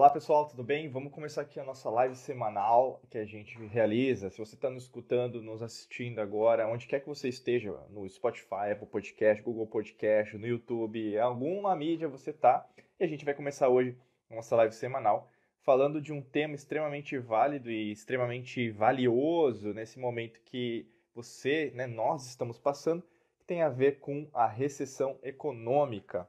Olá pessoal, tudo bem? Vamos começar aqui a nossa live semanal que a gente realiza. Se você está nos escutando, nos assistindo agora, onde quer que você esteja, no Spotify, Apple Podcast, Google Podcast, no YouTube, alguma mídia você está, e a gente vai começar hoje a nossa live semanal falando de um tema extremamente válido e extremamente valioso nesse momento que você, né, nós estamos passando, que tem a ver com a recessão econômica.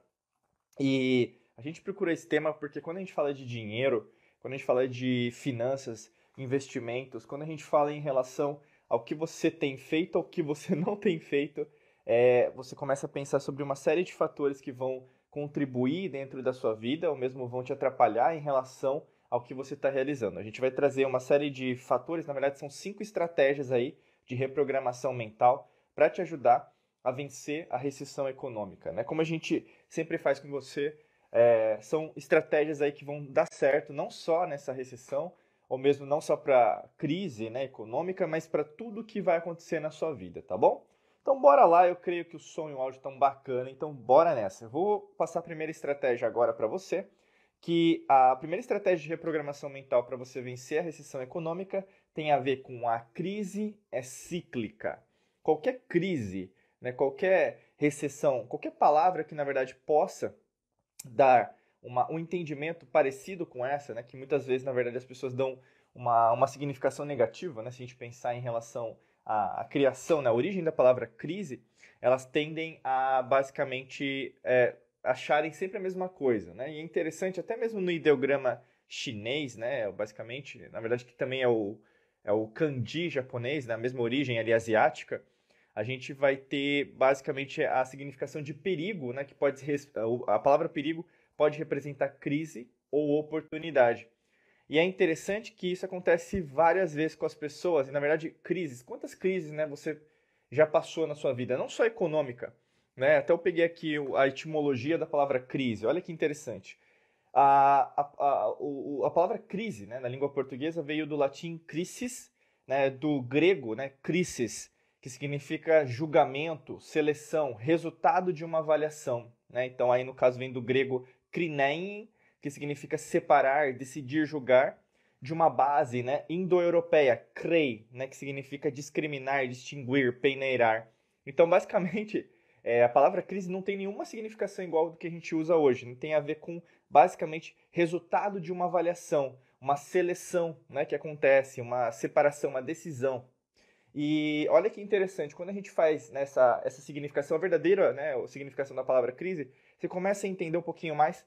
E a gente procura esse tema porque quando a gente fala de dinheiro, quando a gente fala de finanças, investimentos, quando a gente fala em relação ao que você tem feito, ao que você não tem feito, é, você começa a pensar sobre uma série de fatores que vão contribuir dentro da sua vida ou mesmo vão te atrapalhar em relação ao que você está realizando. A gente vai trazer uma série de fatores, na verdade são cinco estratégias aí de reprogramação mental para te ajudar a vencer a recessão econômica. Né? Como a gente sempre faz com você, é, são estratégias aí que vão dar certo não só nessa recessão, ou mesmo não só para crise né, econômica, mas para tudo que vai acontecer na sua vida, tá bom? Então bora lá, eu creio que o som e o áudio estão tá bacana, então bora nessa. Eu vou passar a primeira estratégia agora para você, que a primeira estratégia de reprogramação mental para você vencer a recessão econômica tem a ver com a crise é cíclica. Qualquer crise, né, qualquer recessão, qualquer palavra que na verdade possa dar uma, um entendimento parecido com essa, né, que muitas vezes, na verdade, as pessoas dão uma, uma significação negativa, né, se a gente pensar em relação à, à criação, né, a origem da palavra crise, elas tendem a basicamente é, acharem sempre a mesma coisa. Né, e é interessante, até mesmo no ideograma chinês, né, basicamente, na verdade, que também é o, é o kanji japonês, da né? mesma origem ali asiática, a gente vai ter basicamente a significação de perigo, né, que pode ser, eh, a palavra perigo pode representar crise ou oportunidade. E é interessante que isso acontece várias vezes com as pessoas, e na verdade, crises. Quantas crises, né, você já passou na sua vida, não só econômica, né? Até eu peguei aqui a etimologia da palavra crise. Olha que interessante. A, a, a, o, a palavra crise, né, na língua portuguesa veio do latim crisis, né, do grego, né, crisis, que significa julgamento, seleção, resultado de uma avaliação. Né? Então, aí no caso vem do grego krinein, que significa separar, decidir, julgar, de uma base né, indo-europeia, krei, né, que significa discriminar, distinguir, peneirar. Então, basicamente, é, a palavra crise não tem nenhuma significação igual do que a gente usa hoje. Não Tem a ver com, basicamente, resultado de uma avaliação, uma seleção né, que acontece, uma separação, uma decisão. E olha que interessante, quando a gente faz nessa, essa significação, a verdadeira né, a significação da palavra crise, você começa a entender um pouquinho mais.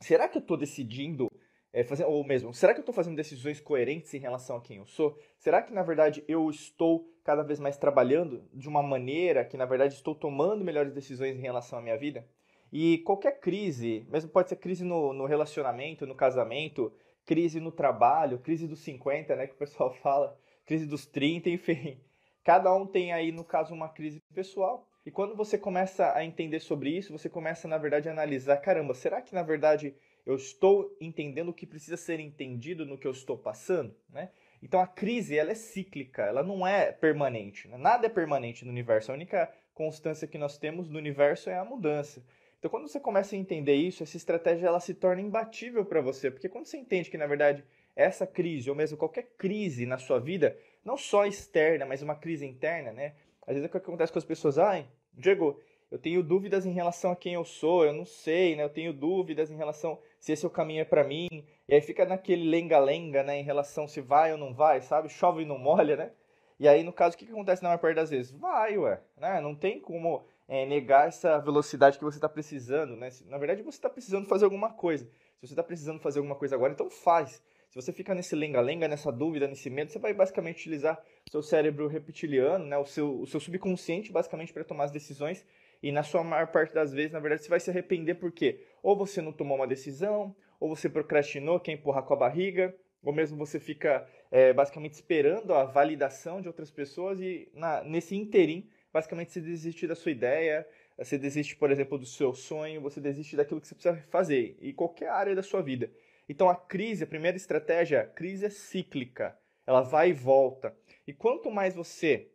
Será que eu estou decidindo, é, fazer, ou mesmo, será que eu estou fazendo decisões coerentes em relação a quem eu sou? Será que, na verdade, eu estou cada vez mais trabalhando de uma maneira que, na verdade, estou tomando melhores decisões em relação à minha vida? E qualquer crise, mesmo pode ser crise no, no relacionamento, no casamento, crise no trabalho, crise dos 50, né, que o pessoal fala, crise dos 30, enfim. Cada um tem aí, no caso, uma crise pessoal. E quando você começa a entender sobre isso, você começa, na verdade, a analisar: caramba, será que na verdade eu estou entendendo o que precisa ser entendido no que eu estou passando? Né? Então a crise ela é cíclica, ela não é permanente. Né? Nada é permanente no universo. A única constância que nós temos no universo é a mudança. Então quando você começa a entender isso, essa estratégia ela se torna imbatível para você, porque quando você entende que na verdade essa crise, ou mesmo qualquer crise na sua vida, não só externa, mas uma crise interna, né? Às vezes é o que acontece com as pessoas, ai, ah, Diego, eu tenho dúvidas em relação a quem eu sou, eu não sei, né? Eu tenho dúvidas em relação se esse é o caminho é para mim. E aí fica naquele lenga-lenga, né, em relação se vai ou não vai, sabe? Chove e não molha, né? E aí, no caso, o que acontece na maior parte das vezes? Vai, ué, né? Não tem como é, negar essa velocidade que você está precisando, né? Na verdade, você está precisando fazer alguma coisa. Se você está precisando fazer alguma coisa agora, então faz. Se você fica nesse lenga-lenga, nessa dúvida, nesse medo, você vai basicamente utilizar seu cérebro reptiliano, né, o, seu, o seu subconsciente, basicamente, para tomar as decisões. E na sua maior parte das vezes, na verdade, você vai se arrepender porque ou você não tomou uma decisão, ou você procrastinou, quer empurrar com a barriga, ou mesmo você fica é, basicamente esperando a validação de outras pessoas e na, nesse interim, basicamente, você desiste da sua ideia, você desiste, por exemplo, do seu sonho, você desiste daquilo que você precisa fazer, e qualquer área da sua vida. Então a crise, a primeira estratégia, a crise é cíclica, ela vai e volta. E quanto mais você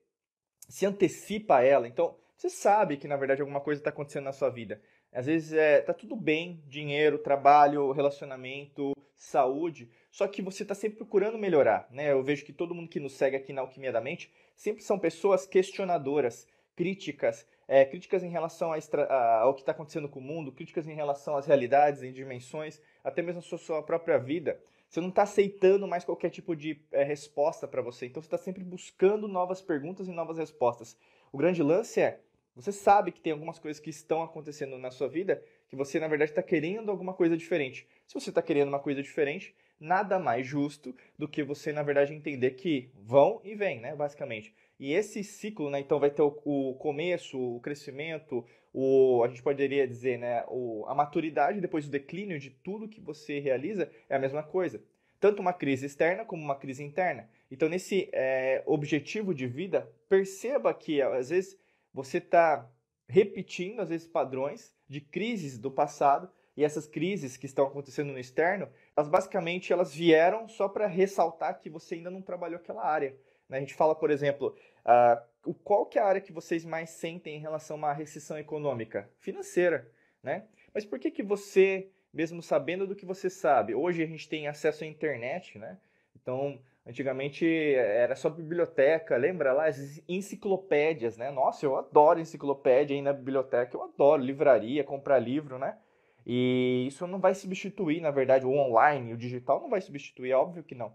se antecipa a ela, então você sabe que na verdade alguma coisa está acontecendo na sua vida. Às vezes é, tá tudo bem, dinheiro, trabalho, relacionamento, saúde, só que você está sempre procurando melhorar, né? Eu vejo que todo mundo que nos segue aqui na Alquimia da Mente sempre são pessoas questionadoras, críticas, é, críticas em relação a, ao que está acontecendo com o mundo, críticas em relação às realidades, em dimensões até mesmo a sua, própria vida. Você não está aceitando mais qualquer tipo de é, resposta para você. Então você está sempre buscando novas perguntas e novas respostas. O grande lance é você sabe que tem algumas coisas que estão acontecendo na sua vida que você, na verdade, está querendo alguma coisa diferente. Se você está querendo uma coisa diferente, nada mais justo do que você, na verdade, entender que vão e vêm, né? Basicamente. E esse ciclo, né? Então, vai ter o, o começo, o crescimento, o, a gente poderia dizer, né, o, a maturidade depois do declínio de tudo que você realiza é a mesma coisa. Tanto uma crise externa como uma crise interna. Então, nesse é, objetivo de vida, perceba que às vezes você está repetindo, às vezes, padrões de crises do passado e essas crises que estão acontecendo no externo, elas basicamente elas vieram só para ressaltar que você ainda não trabalhou aquela área. Né? A gente fala, por exemplo, uh, qual que é a área que vocês mais sentem em relação a uma recessão econômica? Financeira, né? Mas por que que você, mesmo sabendo do que você sabe, hoje a gente tem acesso à internet, né? Então, antigamente é, era só biblioteca, lembra lá as enciclopédias, né? Nossa, eu adoro enciclopédia aí na biblioteca, eu adoro livraria, comprar livro, né? E isso não vai substituir, na verdade, o online, o digital não vai substituir, é óbvio que não.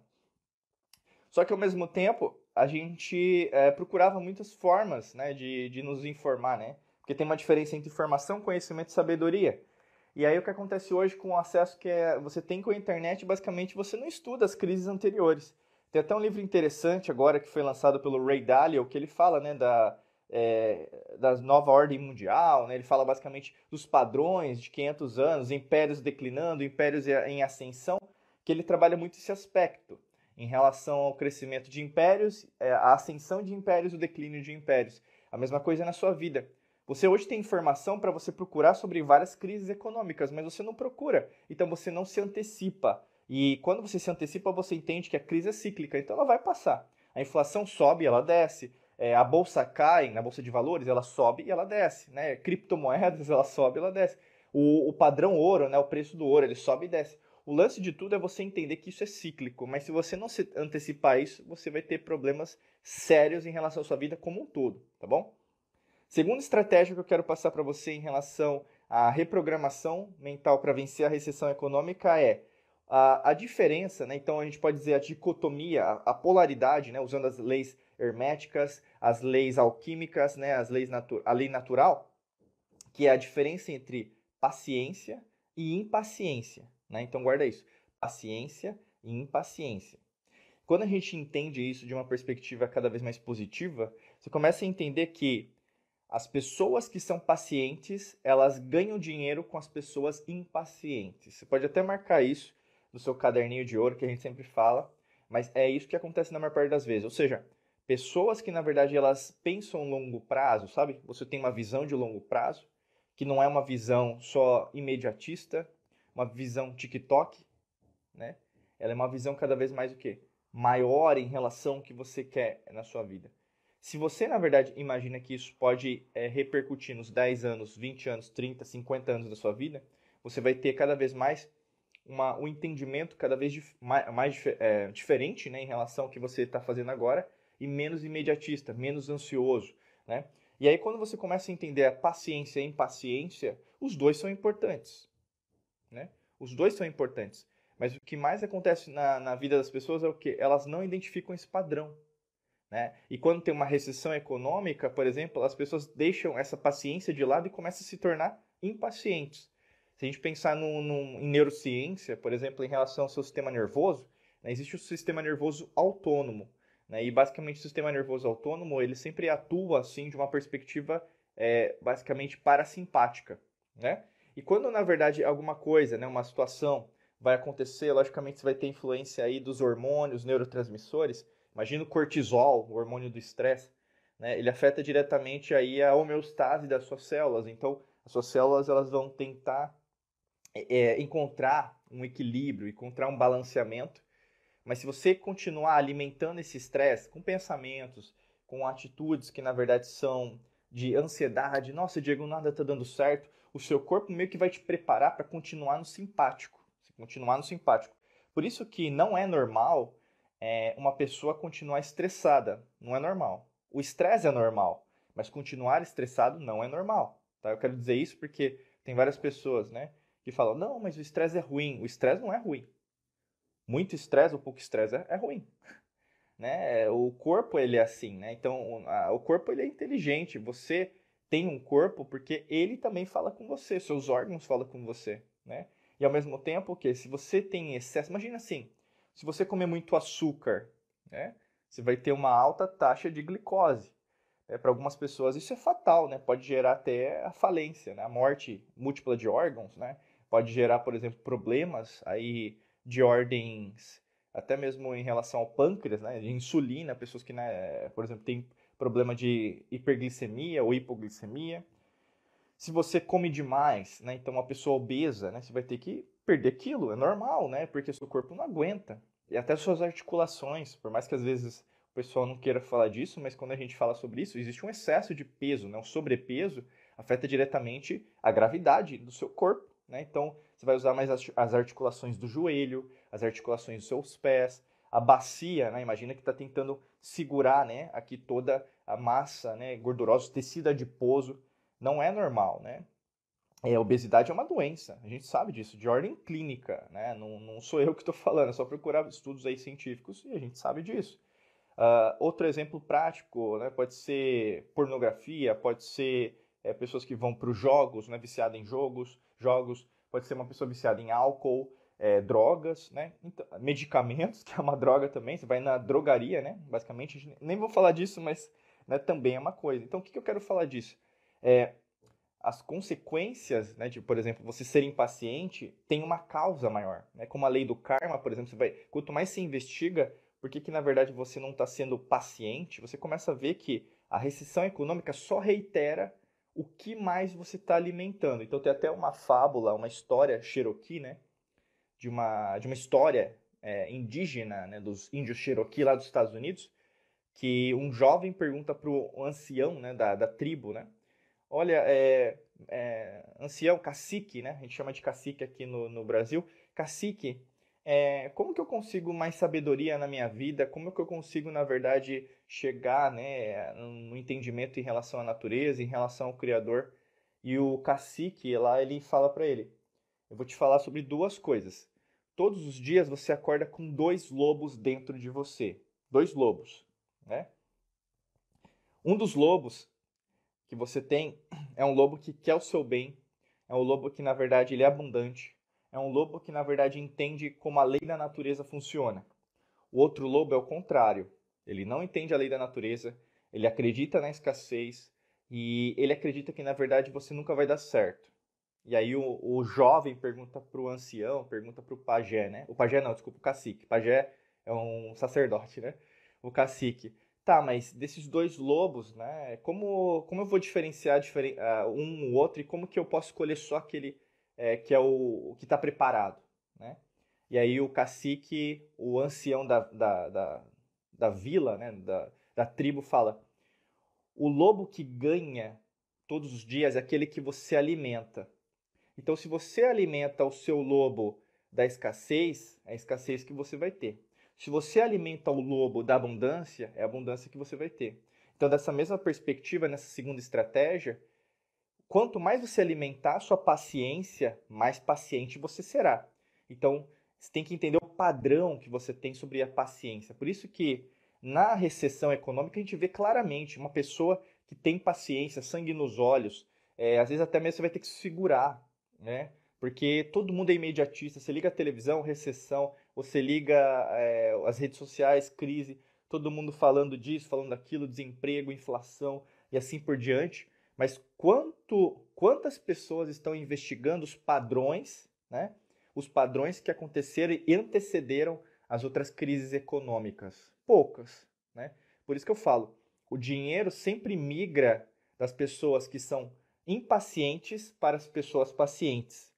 Só que ao mesmo tempo, a gente é, procurava muitas formas né, de, de nos informar, né? Porque tem uma diferença entre informação, conhecimento e sabedoria. E aí o que acontece hoje com o acesso que é, você tem com a internet, basicamente você não estuda as crises anteriores. Tem até um livro interessante agora que foi lançado pelo Ray Dalio, que ele fala né, da, é, eh, da nova ordem mundial, né? ele fala basicamente dos padrões de 500 anos, impérios declinando, impérios em ascensão, que ele trabalha muito esse aspecto em relação ao crescimento de impérios, é, a ascensão de impérios e o declínio de impérios. A mesma coisa na sua vida. Você hoje tem informação para você procurar sobre várias crises econômicas, mas você não procura, então você não se antecipa. E quando você se antecipa, você entende que a crise é cíclica, então ela vai passar. A inflação sobe, ela desce. É, a bolsa cai, na bolsa de valores, ela sobe e ela desce. Né? Criptomoedas, ela sobe, ela desce. O, o padrão ouro, né? o preço do ouro, ele sobe e desce. O lance de tudo é você entender que isso é cíclico, mas se você não se antecipar isso, você vai ter problemas sérios em relação à sua vida como um todo, tá bom? Segunda estratégia que eu quero passar para você em relação à reprogramação mental para vencer a recessão econômica é a, a diferença, né? então a gente pode dizer a dicotomia, a, a polaridade, né? usando as leis herméticas, as leis alquímicas, né? as leis natu a lei natural, que é a diferença entre paciência e impaciência. Né? Então guarda isso: paciência e impaciência. Quando a gente entende isso de uma perspectiva cada vez mais positiva, você começa a entender que as pessoas que são pacientes, elas ganham dinheiro com as pessoas impacientes. Você pode até marcar isso no seu caderninho de ouro que a gente sempre fala, mas é isso que acontece na maior parte das vezes. Ou seja, pessoas que na verdade elas pensam longo prazo, sabe? Você tem uma visão de longo prazo, que não é uma visão só imediatista, uma visão TikTok, né? Ela é uma visão cada vez mais o quê? Maior em relação ao que você quer na sua vida. Se você, na verdade, imagina que isso pode é, repercutir nos 10 anos, 20 anos, 30, 50 anos da sua vida, você vai ter cada vez mais uma, um entendimento cada vez dif mais, mais é, eh, diferente né, em relação ao que você está fazendo agora e menos imediatista, menos ansioso. Né? E aí, quando você começa a entender a paciência e a impaciência, os dois são importantes. Né? Os dois são importantes. Mas o que mais acontece na, na vida das pessoas é o que? Elas não identificam esse padrão. Né? E quando tem uma recessão econômica, por exemplo, as pessoas deixam essa paciência de lado e começam a se tornar impacientes. Se a gente pensar no, no, em neurociência, por exemplo, em relação ao seu sistema nervoso, né, existe o sistema nervoso autônomo. Né? E basicamente o sistema nervoso autônomo ele sempre atua assim de uma perspectiva é, basicamente parasimpática. Né? E quando, na verdade, alguma coisa, né, uma situação vai acontecer, logicamente você vai ter influência aí dos hormônios, neurotransmissores. Imagina o cortisol, o hormônio do estresse, né? Ele afeta diretamente aí a homeostase das suas células. Então, as suas células elas vão tentar é, é encontrar um equilíbrio, encontrar um balanceamento. Mas se você continuar alimentando esse estresse com pensamentos, com atitudes que na verdade são de ansiedade, nossa, Diego, nada está dando certo, o seu corpo meio que vai te preparar para continuar no simpático. Continuar no simpático. Por isso que não é normal é, uma pessoa continuar estressada. Não é normal. O estresse é normal, mas continuar estressado não é normal. Tá? Eu quero dizer isso porque tem várias pessoas né, que falam: não, mas o estresse é ruim. O estresse não é ruim. Muito estresse ou pouco estresse é, é ruim. Né? O corpo ele é assim, né? Então, o corpo ele é inteligente. Você tem um corpo porque ele também fala com você, seus órgãos falam com você, né? E ao mesmo tempo que se você tem excesso, imagina assim, se você comer muito açúcar, né? Você vai ter uma alta taxa de glicose. É, né? para algumas pessoas isso é fatal, né? Pode gerar até a falência, né? A morte múltipla de órgãos, né? Pode gerar, por exemplo, problemas aí de ordens até mesmo em relação ao pâncreas, né? De insulina, pessoas que, né, por exemplo, têm problema de hiperglicemia ou hipoglicemia. Se você come demais, né, então uma pessoa obesa, né, você vai ter que perder aquilo é normal, né, porque seu corpo não aguenta. E até suas articulações, por mais que às vezes o pessoal não queira falar disso, mas quando a gente fala sobre isso, existe um excesso de peso, né? um sobrepeso, afeta diretamente a gravidade do seu corpo. Né? Então, você vai usar mais as articulações do joelho, as articulações dos seus pés, a bacia, né? imagina que está tentando segurar né, aqui toda a massa né, gordurosa, tecido adiposo. Não é normal, né? É, obesidade é uma doença, a gente sabe disso, de ordem clínica, né? Não, não sou eu que estou falando, é só procurar estudos aí científicos e a gente sabe disso. Uh, outro exemplo prático, né? Pode ser pornografia, pode ser é, pessoas que vão para os jogos, né? Viciada em jogos, jogos, pode ser uma pessoa viciada em álcool, é, drogas, né? Então, medicamentos, que é uma droga também, você vai na drogaria, né? Basicamente, nem vou falar disso, mas né, também é uma coisa. Então, o que, que eu quero falar disso? É, as consequências, né, de, por exemplo, você ser impaciente, tem uma causa maior. Né? Como a lei do karma, por exemplo, você vai, quanto mais se investiga, por que na verdade você não está sendo paciente, você começa a ver que a recessão econômica só reitera o que mais você está alimentando. Então tem até uma fábula, uma história Cherokee, né? de uma, de uma história é, indígena, né, dos índios Cherokee lá dos Estados Unidos, que um jovem pergunta para o ancião né, da, da tribo, né, olha, é, é, ancião, cacique, né, a gente chama de cacique aqui no, no Brasil, cacique, é, como que eu consigo mais sabedoria na minha vida? Como que eu consigo, na verdade, chegar né, no entendimento em relação à natureza, em relação ao Criador? E o cacique lá, ele fala para ele, eu vou te falar sobre duas coisas todos os dias você acorda com dois lobos dentro de você. Dois lobos, né? Um dos lobos que você tem é um lobo que quer o seu bem, é um lobo que na verdade ele é abundante, é um lobo que na verdade entende como a lei da natureza funciona. O outro lobo é o contrário. Ele não entende a lei da natureza, ele acredita na escassez e ele acredita que na verdade você nunca vai dar certo. E aí o, o jovem pergunta para o ancião, pergunta para o pajé, né? O pajé não, desculpa, o cacique. Pajé é um sacerdote, né? O cacique. Tá, mas desses dois lobos, né? Como, como eu vou diferenciar diferen, uh, um o outro e como que eu posso escolher só aquele é, que é o, o que está preparado, né? E aí o cacique, o ancião da, da, da, da vila, né? Da, da tribo fala: o lobo que ganha todos os dias é aquele que você alimenta. Então, se você alimenta o seu lobo da escassez, é a escassez que você vai ter. Se você alimenta o lobo da abundância, é a abundância que você vai ter. Então, dessa mesma perspectiva, nessa segunda estratégia, quanto mais você alimentar a sua paciência, mais paciente você será. Então, você tem que entender o padrão que você tem sobre a paciência. Por isso que na recessão econômica a gente vê claramente uma pessoa que tem paciência, sangue nos olhos, é, às vezes até mesmo você vai ter que se segurar né? Porque todo mundo é imediatista. Você liga a televisão, recessão, você liga é, as redes sociais, crise, todo mundo falando disso, falando daquilo, desemprego, inflação e assim por diante. Mas quanto, quantas pessoas estão investigando os padrões, né? Os padrões que aconteceram e antecederam as outras crises econômicas? Poucas, né? Por isso que eu falo, o dinheiro sempre migra das pessoas que são impacientes para as pessoas pacientes.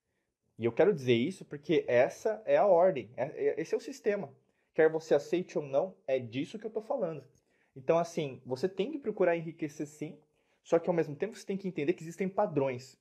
E eu quero dizer isso porque essa é a ordem, é, é, esse é o sistema. Quer você aceite ou não, é disso que eu estou falando. Então, assim, você tem que procurar enriquecer sim, só que ao mesmo tempo você tem que entender que existem padrões.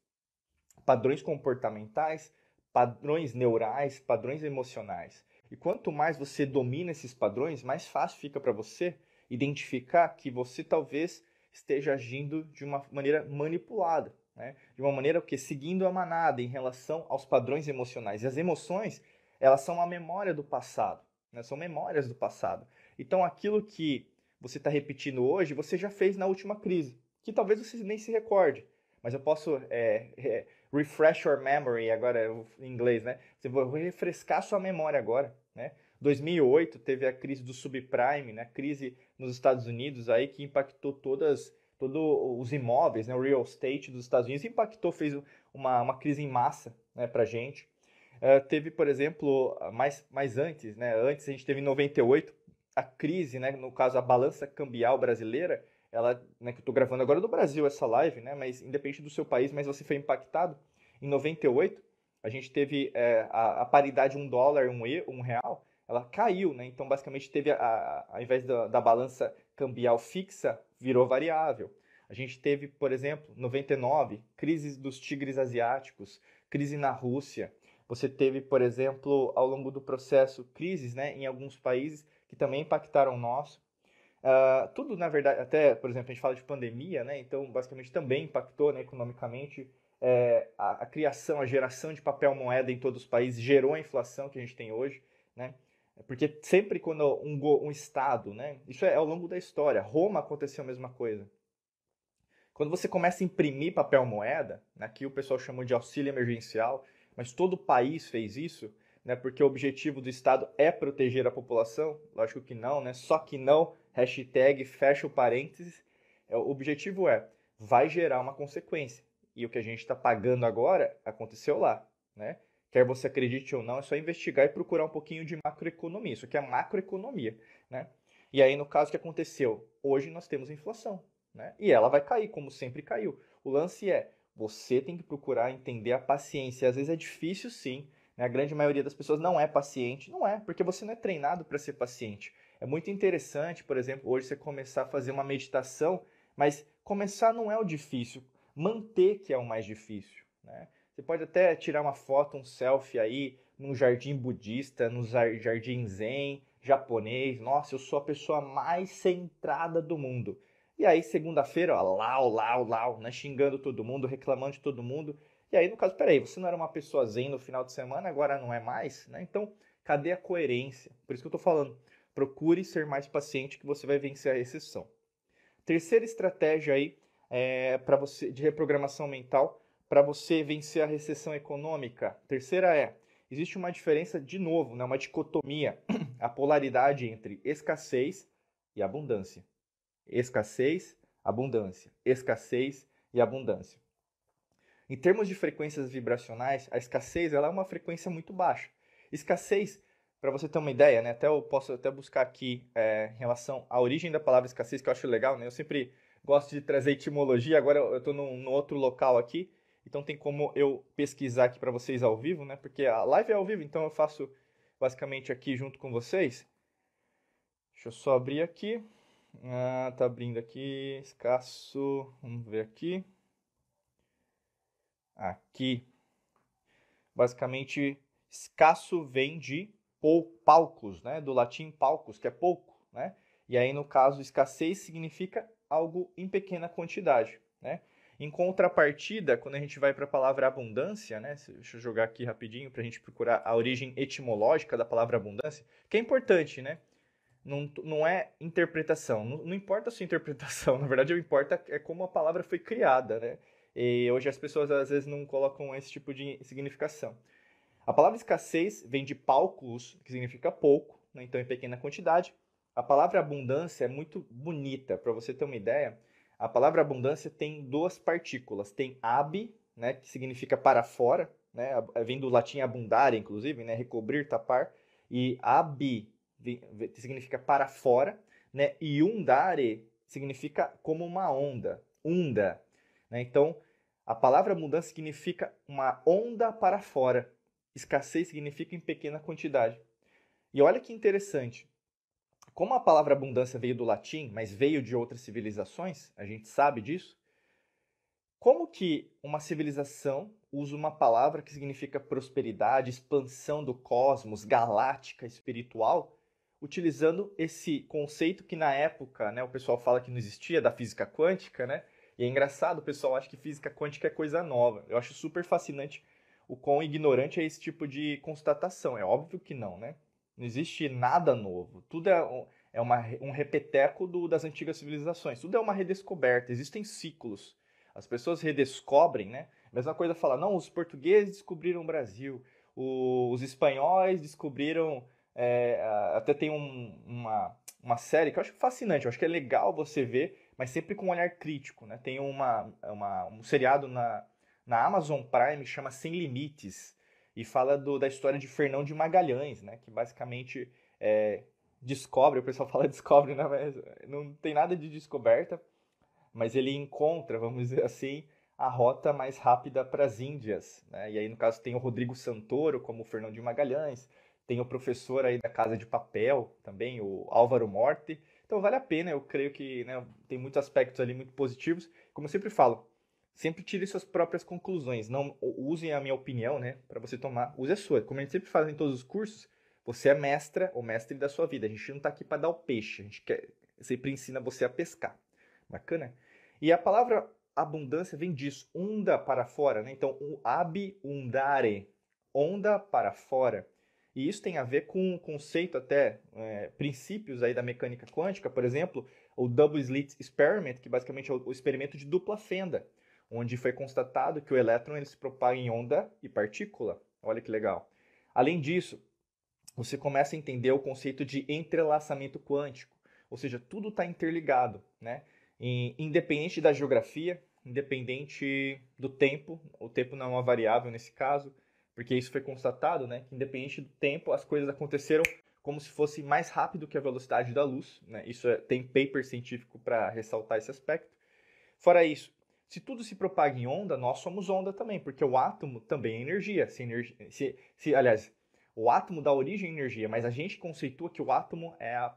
Padrões comportamentais, padrões neurais, padrões emocionais. E quanto mais você domina esses padrões, mais fácil fica para você identificar que você talvez esteja agindo de uma maneira manipulada, né? de uma maneira que seguindo a manada em relação aos padrões emocionais. E as emoções, elas são a memória do passado, né? são memórias do passado. Então, aquilo que você está repetindo hoje, você já fez na última crise, que talvez você nem se recorde, mas eu posso é, é, refresh your memory agora em inglês, né? Você vou refrescar sua memória agora, né? 2008 teve a crise do subprime, né? Crise nos Estados Unidos aí que impactou todas todos os imóveis, né? O real estate dos Estados Unidos impactou, fez uma, uma crise em massa, né? Para gente. Uh, teve, por exemplo, mais, mais antes, né? Antes a gente teve em 98 a crise, né? No caso a balança cambial brasileira, ela, né? Que eu estou gravando agora é do Brasil essa live, né? Mas independente do seu país, mas você foi impactado em 98. A gente teve é, a, a paridade um dólar, um, e, um real ela caiu, né? Então, basicamente, teve, a, a, ao invés da, da balança cambial fixa, virou variável. A gente teve, por exemplo, 99, crises dos tigres asiáticos, crise na Rússia. Você teve, por exemplo, ao longo do processo, crises né, em alguns países que também impactaram o nosso. Uh, tudo, na verdade, até, por exemplo, a gente fala de pandemia, né? Então, basicamente, também impactou né, economicamente é, a, a, criação, a geração de papel moeda em todos os países gerou a inflação que a gente tem hoje, né? É porque sempre quando um, um Estado, né? Isso é ao longo da história. Roma aconteceu a mesma coisa. Quando você começa a imprimir papel moeda, né, que o pessoal chamou de auxílio emergencial, mas todo o país fez isso, né, porque o objetivo do Estado é proteger a população, lógico que não, né, só que não, hashtag fecha o parênteses, é, o objetivo é, vai gerar uma consequência. E o que a gente está pagando agora aconteceu lá. Né? quer você acredite ou não, é só investigar e procurar um pouquinho de macroeconomia. Isso aqui é macroeconomia, né? E aí, no caso que aconteceu, hoje nós temos inflação, né? E ela vai cair, como sempre caiu. O lance é, você tem que procurar entender a paciência. Às vezes é difícil, sim. Né? A grande maioria das pessoas não é paciente. Não é, porque você não é treinado para ser paciente. É muito interessante, por exemplo, hoje você começar a fazer uma meditação, mas começar não é o difícil. Manter que é o mais difícil, né? Você pode até tirar uma foto, um selfie aí, num jardim budista, num jardim zen, japonês. Nossa, eu sou a pessoa mais centrada do mundo. E aí, segunda-feira, ó, lau, lau, lau, né? Xingando todo mundo, reclamando de todo mundo. E aí, no caso, peraí, você não era uma pessoa zen no final de semana, agora não é mais, né? Então, cadê a coerência? Por isso que eu tô falando. Procure ser mais paciente que você vai vencer a exceção. Terceira estratégia aí é, para você de reprogramação mental para você vencer a recessão econômica? Terceira é, existe uma diferença de novo, né, uma dicotomia, a polaridade entre escassez e abundância. Escassez, abundância. Escassez e abundância. Em termos de frequências vibracionais, a escassez ela é uma frequência muito baixa. Escassez, para você ter uma ideia, né, até eu posso até buscar aqui é, em relação à origem da palavra escassez, que eu acho legal, né? Eu sempre gosto de trazer etimologia, agora eu estou num, num outro local aqui, então tem como eu pesquisar aqui para vocês ao vivo, né? Porque a live é ao vivo, então eu faço basicamente aqui junto com vocês. Deixa eu só abrir aqui. Ah, tá abrindo aqui, escasso. Vamos ver aqui. Aqui. Basicamente, escasso vem de pou, palcos, né? Do latim palcos, que é pouco, né? E aí, no caso, escassez significa algo em pequena quantidade, né? Em contrapartida, quando a gente vai para a palavra abundância, né? Deixa eu jogar aqui rapidinho para a gente procurar a origem etimológica da palavra abundância, que é importante, né? Não, não é interpretação. Não, não importa a sua interpretação. Na verdade, o importa é como a palavra foi criada, né? E hoje as pessoas às vezes não colocam esse tipo de significação. A palavra escassez vem de palcos, que significa pouco, né? então em é pequena quantidade. A palavra abundância é muito bonita. Para você ter uma ideia, a palavra abundância tem duas partículas. Tem ab, né, que significa para fora, né, é, vem do latim abundare, inclusive, né, recobrir, tapar. E que significa para fora, né, e undare significa como uma onda, unda. Né? Então, a palavra abundância significa uma onda para fora. Escassez significa em pequena quantidade. E olha que interessante. Como a palavra abundância veio do latim, mas veio de outras civilizações, a gente sabe disso. Como que uma civilização usa uma palavra que significa prosperidade, expansão do cosmos, galáctica, espiritual, utilizando esse conceito que na época, né, o pessoal fala que não existia da física quântica, né? E é engraçado, o pessoal acha que física quântica é coisa nova. Eu acho super fascinante o quão ignorante é esse tipo de constatação. É óbvio que não, né? Não existe nada novo. Tudo é, é uma, um repeteco do, das antigas civilizações. Tudo é uma redescoberta. Existem ciclos. As pessoas redescobrem, né? Mesma coisa falar, não, os portugueses descobriram o Brasil, o, os espanhóis descobriram. É, até tem um, uma, uma série que eu acho fascinante, eu acho que é legal você ver, mas sempre com um olhar crítico, né? Tem uma, uma um seriado na, na Amazon Prime que chama Sem Limites, e fala do, da história de Fernão de Magalhães, né? Que basicamente é, descobre, o pessoal fala descobre, né? Mas não tem nada de descoberta, mas ele encontra, vamos dizer assim, a rota mais rápida para as Índias, né? E aí no caso tem o Rodrigo Santoro como Fernão de Magalhães, tem o professor aí da Casa de Papel também, o Álvaro Morte. Então vale a pena, eu creio que né, tem muitos aspectos ali muito positivos. Como eu sempre falo, sempre tire suas próprias conclusões. Não usem a minha opinião, né, para você tomar. Use a sua. Como a gente sempre faz em todos os cursos, você é mestra ou mestre da sua vida. A gente não está aqui para dar o peixe. A gente quer sempre ensina você a pescar. Bacana? E a palavra abundância vem disso, onda para fora, né? Então, o undare, onda para fora. E isso tem a ver com um conceito até, é, princípios aí da mecânica quântica, por exemplo, o double slit experiment, que basicamente é o experimento de dupla fenda onde foi constatado que o elétron ele se propaga em onda e partícula. Olha que legal. Além disso, você começa a entender o conceito de entrelaçamento quântico, ou seja, tudo está interligado, né? E, independente da geografia, independente do tempo, o tempo não é uma variável nesse caso, porque isso foi constatado, né? Que independente do tempo, as coisas aconteceram como se fosse mais rápido que a velocidade da luz, né? Isso é, tem paper científico para ressaltar esse aspecto. Fora isso, se tudo se propaga em onda, nós somos onda também, porque o átomo também é energia. Se, energia, se, se aliás, o átomo dá origem à energia, mas a gente conceitua que o átomo é a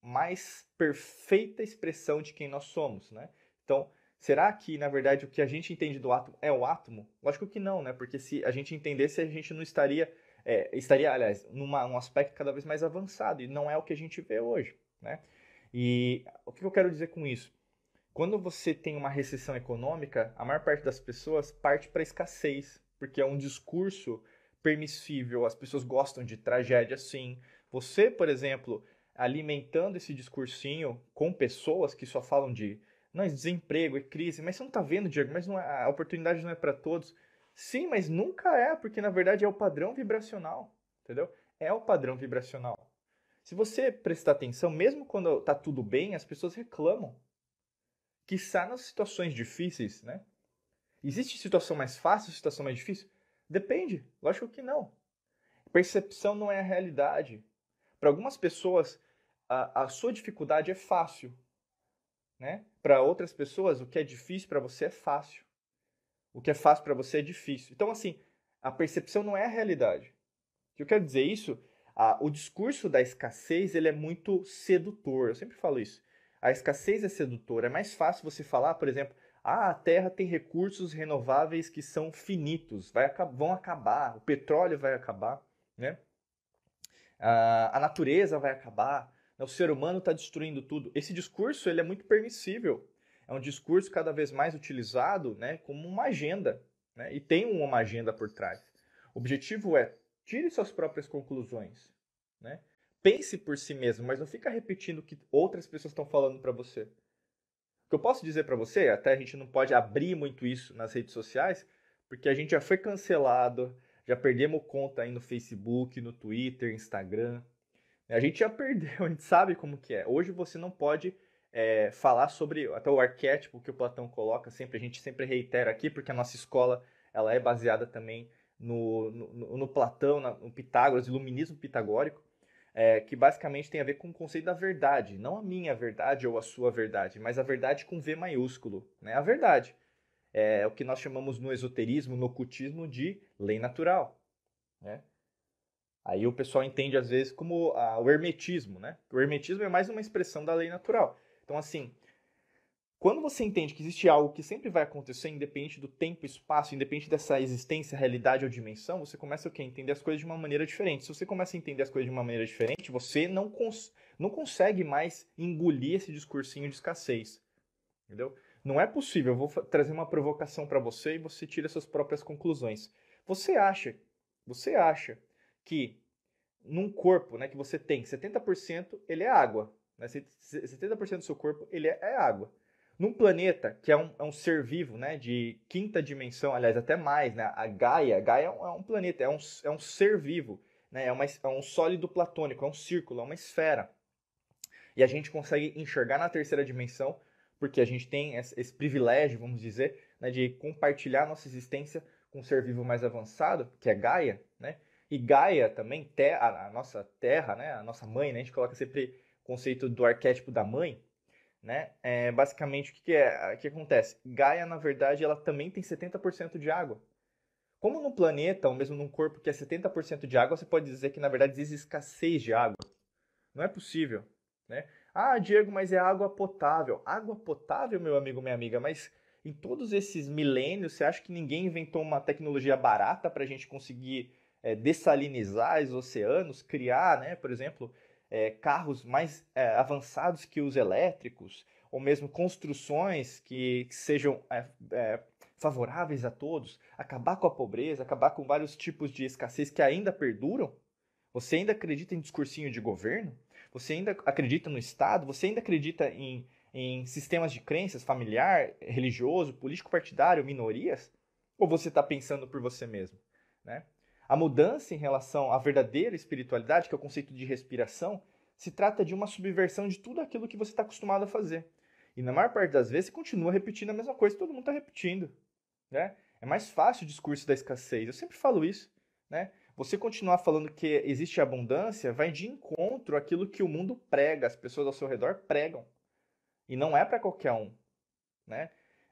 mais perfeita expressão de quem nós somos, né? Então, será que, na verdade, o que a gente entende do átomo é o átomo? Lógico que não, né? Porque se a gente entendesse, a gente não estaria, é, estaria aliás, numa, um aspecto cada vez mais avançado, e não é o que a gente vê hoje, né? E o que eu quero dizer com isso? Quando você tem uma recessão econômica, a maior parte das pessoas parte para escassez, porque é um discurso permissível, as pessoas gostam de tragédia sim. Você, por exemplo, alimentando esse discursinho com pessoas que só falam de não, é desemprego, é crise, mas você não está vendo, Diego, mas é, a oportunidade não é para todos. Sim, mas nunca é, porque na verdade é o padrão vibracional, entendeu? É o padrão vibracional. Se você prestar atenção, mesmo quando está tudo bem, as pessoas reclamam quiçá nas situações difíceis, né? Existe situação mais fácil, situação mais difícil? Depende, lógico que não. Percepção não é a realidade. Para algumas pessoas, a, a, sua dificuldade é fácil. Né? Para outras pessoas, o que é difícil para você é fácil. O que é fácil para você é difícil. Então, assim, a percepção não é a realidade. O que eu quero dizer é isso, a, o discurso da escassez ele é muito sedutor. Eu sempre falo isso. A escassez é sedutora. É mais fácil você falar, por exemplo, ah, a Terra tem recursos renováveis que são finitos, vai, vão acabar, o petróleo vai acabar, né? Ah, a natureza vai acabar, o ser humano está destruindo tudo. Esse discurso ele é muito permissível. É um discurso cada vez mais utilizado né, como uma agenda. Né? E tem uma agenda por trás. O objetivo é tire suas próprias conclusões. Né? pense por si mesmo, mas não fica repetindo o que outras pessoas estão falando para você. O que eu posso dizer para você, até a gente não pode abrir muito isso nas redes sociais, porque a gente já foi cancelado, já perdemos conta aí no Facebook, no Twitter, Instagram. Né? A gente já perdeu, a gente sabe como que é. Hoje você não pode é, falar sobre até o arquétipo que o Platão coloca sempre, a gente sempre reitera aqui, porque a nossa escola ela é baseada também no, no, no Platão, no Pitágoras, iluminismo pitagórico é, que basicamente tem a ver com o conceito da verdade, não a minha verdade ou a sua verdade, mas a verdade com V maiúsculo, né? A verdade. É o que nós chamamos no esoterismo, no ocultismo, de lei natural, né? Aí o pessoal entende às vezes como a, o hermetismo, né? O hermetismo é mais uma expressão da lei natural. Então, assim, quando você entende que existe algo que sempre vai acontecer, independente do tempo, espaço, independente dessa existência, realidade ou dimensão, você começa o quê? Entender as coisas de uma maneira diferente. Se você começa a entender as coisas de uma maneira diferente, você não, cons não consegue mais engolir esse discursinho de escassez. Entendeu? Não é possível. Eu vou trazer uma provocação para você e você tira suas próprias conclusões. Você acha, você acha que num corpo, né, que você tem 70%, ele é água. Né? 70% do seu corpo, ele é, é água. Num planeta que é um, é um ser vivo, né, de quinta dimensão, aliás, até mais, né, a Gaia, Gaia é um, é um planeta, é um, é um ser vivo, né, é, uma, é um sólido platônico, é um círculo, é uma esfera. E a gente consegue enxergar na terceira dimensão, porque a gente tem esse privilégio, vamos dizer, né, de compartilhar nossa existência com um ser vivo mais avançado, que é Gaia, né? E Gaia também, a nossa terra, né, a nossa mãe, né, a gente coloca sempre o conceito do arquétipo da mãe, né? É, basicamente, o que, que, é, o que acontece? Gaia, na verdade, ela também tem 70% de água. Como num planeta, ou mesmo num corpo que é 70% de água, você pode dizer que, na verdade, existe escassez de água. Não é possível. Né? Ah, Diego, mas é água potável. Água potável, meu amigo, minha amiga, mas em todos esses milênios, você acha que ninguém inventou uma tecnologia barata para a gente conseguir é, dessalinizar os oceanos, criar, né, por exemplo, é, carros mais é, avançados que os elétricos, ou mesmo construções que, que sejam é, favoráveis a todos, acabar com a pobreza, acabar com vários tipos de escassez que ainda perduram? Você ainda acredita em discursinho de governo? Você ainda acredita no Estado? Você ainda acredita em, em sistemas de crenças familiar, religioso, político partidário, minorias? Ou você está pensando por você mesmo? Né? A mudança em relação à verdadeira espiritualidade, que é o conceito de respiração, se trata de uma subversão de tudo aquilo que você está acostumado a fazer. E na maior parte das vezes você continua repetindo a mesma coisa que todo mundo está repetindo. Né? É mais fácil o discurso da escassez. Eu sempre falo isso. Né? Você continuar falando que existe abundância vai de encontro àquilo que o mundo prega, as pessoas ao seu redor pregam. E não é para qualquer um. Né?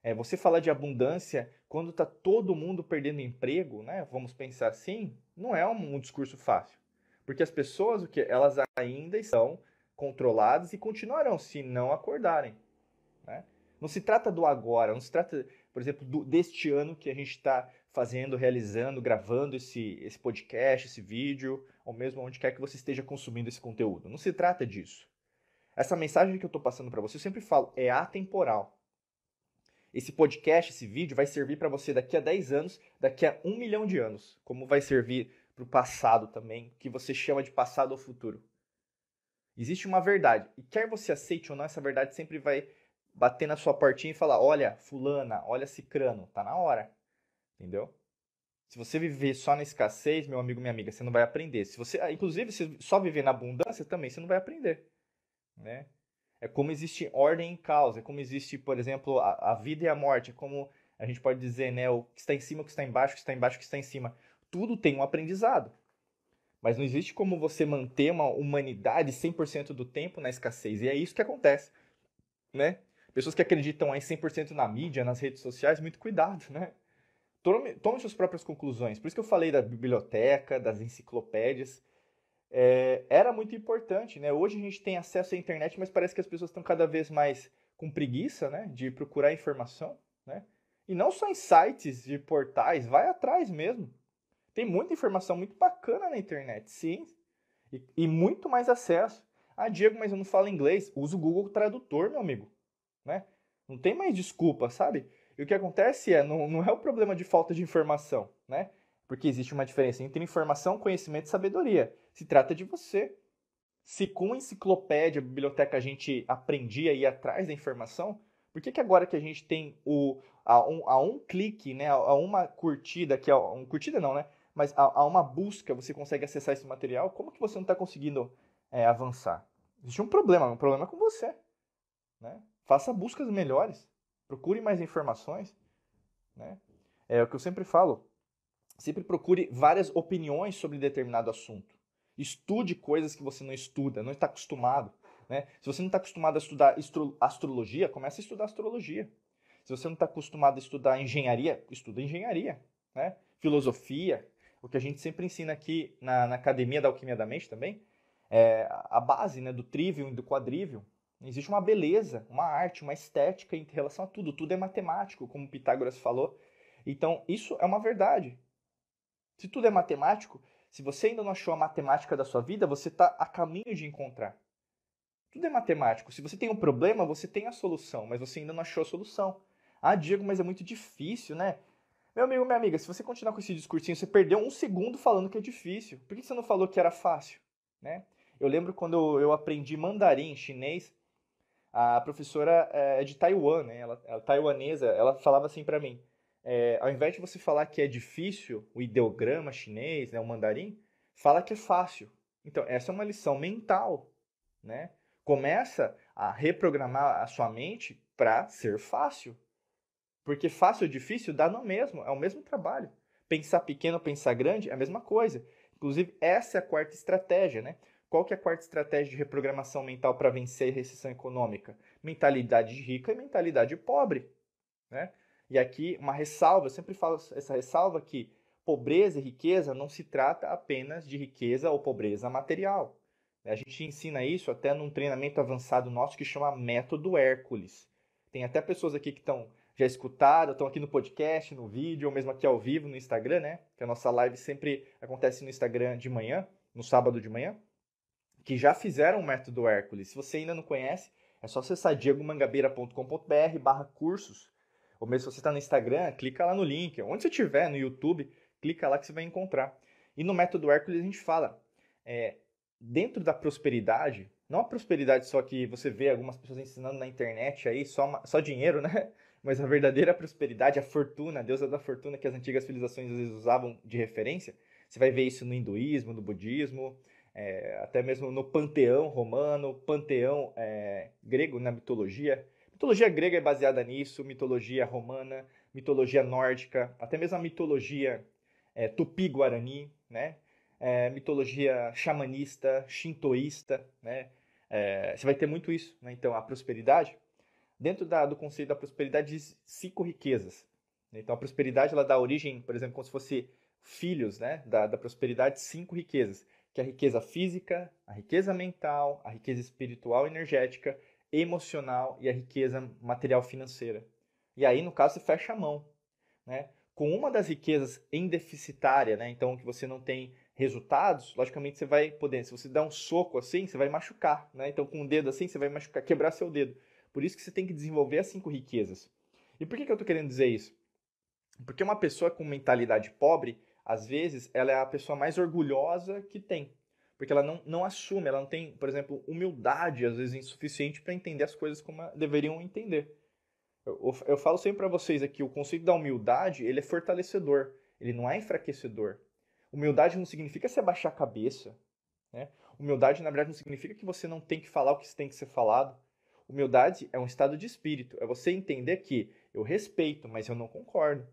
É, você falar de abundância quando está todo mundo perdendo emprego, né? Vamos pensar assim, não é um, um discurso fácil, porque as pessoas o que elas ainda estão controladas e continuarão se não acordarem. Né? Não se trata do agora, não se trata, por exemplo, do, deste ano que a gente está fazendo, realizando, gravando esse, esse podcast, esse vídeo, ou mesmo onde quer que você esteja consumindo esse conteúdo. Não se trata disso. Essa mensagem que eu estou passando para você, eu sempre falo, é atemporal. Esse podcast, esse vídeo, vai servir para você daqui a 10 anos, daqui a um milhão de anos. Como vai servir para o passado também, que você chama de passado ou futuro. Existe uma verdade. E quer você aceite ou não, essa verdade sempre vai bater na sua portinha e falar: olha, fulana, olha, cicrano, tá na hora. Entendeu? Se você viver só na escassez, meu amigo, minha amiga, você não vai aprender. Se você, inclusive, se só viver na abundância também, você não vai aprender, né? É como existe ordem em causa, é como existe, por exemplo, a, a vida e a morte, é como a gente pode dizer, né, o que está em cima, o que está embaixo, o que está embaixo, o que está em cima. Tudo tem um aprendizado. Mas não existe como você manter uma humanidade 100% do tempo na escassez. E é isso que acontece, né? Pessoas que acreditam aí 100% na mídia, nas redes sociais, muito cuidado, né? Tome, tome suas próprias conclusões. Por isso que eu falei da biblioteca, das enciclopédias é, era muito importante, né? Hoje a gente tem acesso à internet, mas parece que as pessoas estão cada vez mais com preguiça, né? De procurar informação, né? E não só em sites de portais, vai atrás mesmo. Tem muita informação muito bacana na internet, sim. E, e muito mais acesso. Ah, Diego, mas eu não falo inglês. Usa o Google Tradutor, meu amigo. Né? Não tem mais desculpa, sabe? E o que acontece é, não, não é o problema de falta de informação, né? Porque existe uma diferença entre informação, conhecimento e sabedoria. Se trata de você. Se com enciclopédia, biblioteca, a gente aprendia e ia atrás da informação, por que, que agora que a gente tem o, a, um, a um clique, né, a, uma curtida, que é um curtida não, né? Mas a, a uma busca você consegue acessar esse material, como que você não está conseguindo é, avançar? Existe um problema, um problema é com você. Né? Faça buscas melhores, procure mais informações. Né? É o que eu sempre falo. Sempre procure várias opiniões sobre determinado assunto. Estude coisas que você não estuda, não está acostumado. Né? Se você não está acostumado a estudar astro astrologia, comece a estudar astrologia. Se você não está acostumado a estudar engenharia, estuda engenharia. Né? Filosofia, o que a gente sempre ensina aqui na, na Academia da Alquimia da Mente também, é a base né, do trívio e do quadrívio. Existe uma beleza, uma arte, uma estética em relação a tudo. Tudo é matemático, como Pitágoras falou. Então, isso é uma verdade. Se tudo é matemático, se você ainda não achou a matemática da sua vida, você está a caminho de encontrar. Tudo é matemático. Se você tem um problema, você tem a solução, mas você ainda não achou a solução. Ah, Diego, mas é muito difícil, né? Meu amigo, minha amiga, se você continuar com esse discursinho, você perdeu um segundo falando que é difícil. Por que você não falou que era fácil? Né? Eu lembro quando eu aprendi mandarim chinês, a professora eh, é de Taiwan, né? ela, ela é taiwanesa, ela falava assim para mim, é, ao invés de você falar que é difícil, o ideograma chinês, né, o mandarim, fala que é fácil. Então, essa é uma lição mental, né? Começa a reprogramar a sua mente para ser fácil. Porque fácil ou difícil dá no mesmo, é o mesmo trabalho. Pensar pequeno, pensar grande é a mesma coisa. Inclusive, essa é a quarta estratégia, né? Qual que é a quarta estratégia de reprogramação mental para vencer a recessão econômica? Mentalidade rica e mentalidade pobre, né? E aqui uma ressalva, eu sempre falo essa ressalva que pobreza e riqueza não se trata apenas de riqueza ou pobreza material. A gente ensina isso até num treinamento avançado nosso que chama Método Hércules. Tem até pessoas aqui que estão já escutaram, estão aqui no podcast, no vídeo, ou mesmo aqui ao vivo no Instagram, né? Que a nossa live sempre acontece no Instagram de manhã, no sábado de manhã, que já fizeram o Método Hércules. Se você ainda não conhece, é só acessar diegomangabeira.com.br barra cursos ou mesmo se você está no Instagram, clica lá no link. Onde você estiver, no YouTube, clica lá que você vai encontrar. E no método Hércules a gente fala, é, dentro da prosperidade, não a prosperidade só que você vê algumas pessoas ensinando na internet aí, só, só dinheiro, né? Mas a verdadeira prosperidade, a fortuna, a deusa da fortuna que as antigas civilizações às vezes usavam de referência. Você vai ver isso no hinduísmo, no budismo, é, até mesmo no panteão romano, panteão é, grego na mitologia. Mitologia grega é baseada nisso, mitologia romana, mitologia nórdica, até mesmo a mitologia é, tupi-guarani, né? É, mitologia xamanista, shintoísta, né? É, você vai ter muito isso, né? Então, a prosperidade, dentro da, do conceito da prosperidade, diz cinco riquezas. Né? Então, a prosperidade, ela dá origem, por exemplo, como se fosse filhos, né? Da, da prosperidade, cinco riquezas, que é a riqueza física, a riqueza mental, a riqueza espiritual e energética emocional e a riqueza material financeira. E aí, no caso, você fecha a mão. Né? Com uma das riquezas em deficitária, né? então que você não tem resultados, logicamente você vai poder. Se você dá um soco assim, você vai machucar. Né? Então, com o um dedo assim, você vai machucar, quebrar seu dedo. Por isso que você tem que desenvolver as cinco riquezas. E por que, que eu estou querendo dizer isso? Porque uma pessoa com mentalidade pobre, às vezes, ela é a pessoa mais orgulhosa que tem porque ela não, não assume, ela não tem, por exemplo, humildade, às vezes insuficiente, para entender as coisas como deveriam entender. Eu, eu, eu falo sempre para vocês aqui, o conceito da humildade, ele é fortalecedor, ele não é enfraquecedor. Humildade não significa se abaixar a cabeça, né? Humildade, na verdade, não significa que você não tem que falar o que tem que ser falado. Humildade é um estado de espírito, é você entender que eu respeito, mas eu não concordo,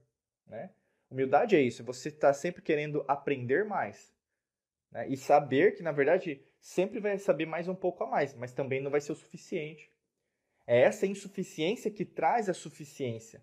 né? Humildade é isso, é você está sempre querendo aprender mais, né? E saber que, na verdade, sempre vai saber mais um pouco a mais, mas também não vai ser o suficiente. É essa insuficiência que traz a suficiência.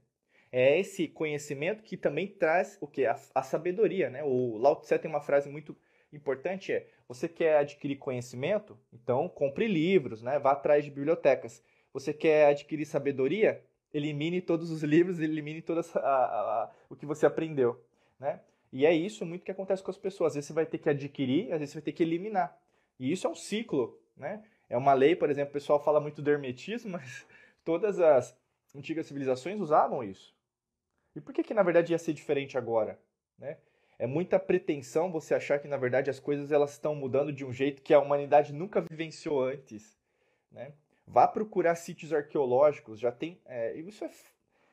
É esse conhecimento que também traz o que? A, a, sabedoria, né? O Lao Tse tem uma frase muito importante, é você quer adquirir conhecimento? Então compre livros, né? Vá atrás de bibliotecas. Você quer adquirir sabedoria? Elimine todos os livros, elimine a o que você aprendeu, né? E é isso muito que acontece com as pessoas. Às vezes você vai ter que adquirir, às vezes você vai ter que eliminar. E isso é um ciclo, né? É uma lei, por exemplo, o pessoal fala muito do hermetismo, mas todas as antigas civilizações usavam isso. E por que que na verdade ia ser diferente agora, né? É muita pretensão você achar que na verdade as coisas elas estão mudando de um jeito que a humanidade nunca vivenciou antes, né? Vá procurar sítios arqueológicos, já tem, é, isso é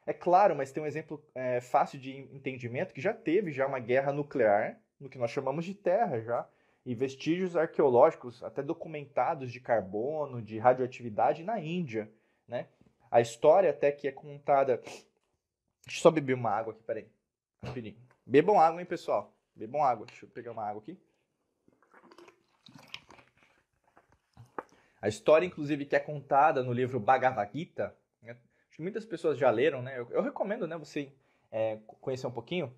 é claro, mas tem um exemplo é, fácil de entendimento que já teve já uma guerra nuclear, no que nós chamamos de terra já, e vestígios arqueológicos, até documentados de carbono, de radioatividade na Índia, né? A história até que é contada... Deixa eu só beber uma água aqui, peraí. Rapidinho. Bebam água, hein, pessoal. Bebam água. Deixa eu pegar uma água aqui. A história, inclusive, que é contada no livro Bhagavad Gita, que muitas pessoas já leram, né? Eu, eu recomendo, né, você é, conhecer um pouquinho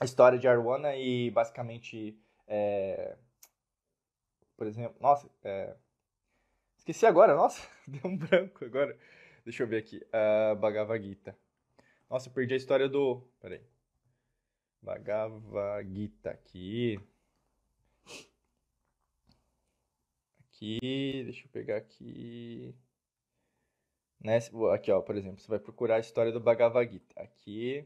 a história de Arwana e basicamente, é, por exemplo, nossa, é, esqueci agora, nossa, deu um branco agora. Deixa eu ver aqui, uh, Bhagavad Gita. Nossa, eu perdi a história do, peraí, Bhagavad Gita aqui. Aqui, deixa eu pegar aqui. Né? Aqui, ó, por exemplo, você vai procurar a história do Bhagavad Gita. Aqui,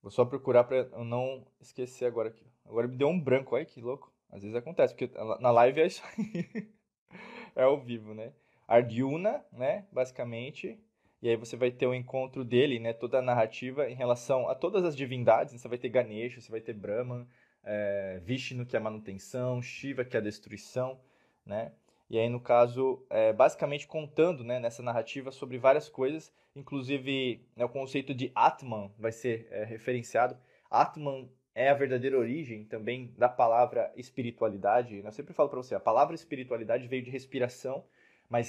vou só procurar para eu não esquecer agora aqui. Agora me deu um branco, olha que louco. Às vezes acontece, porque na live é isso aí. é ao vivo, né? Arjuna, né, basicamente. E aí você vai ter o encontro dele, né, toda a narrativa em relação a todas as divindades. Né? Você vai ter Ganesha, você vai ter Brahman, é, Vishnu, que é a manutenção, Shiva, que é a destruição, né? E aí, no caso, é, basicamente contando né, nessa narrativa sobre várias coisas, inclusive né, o conceito de Atman vai ser é, referenciado. Atman é a verdadeira origem também da palavra espiritualidade. Né? Eu sempre falo para você, a palavra espiritualidade veio de respiração, mas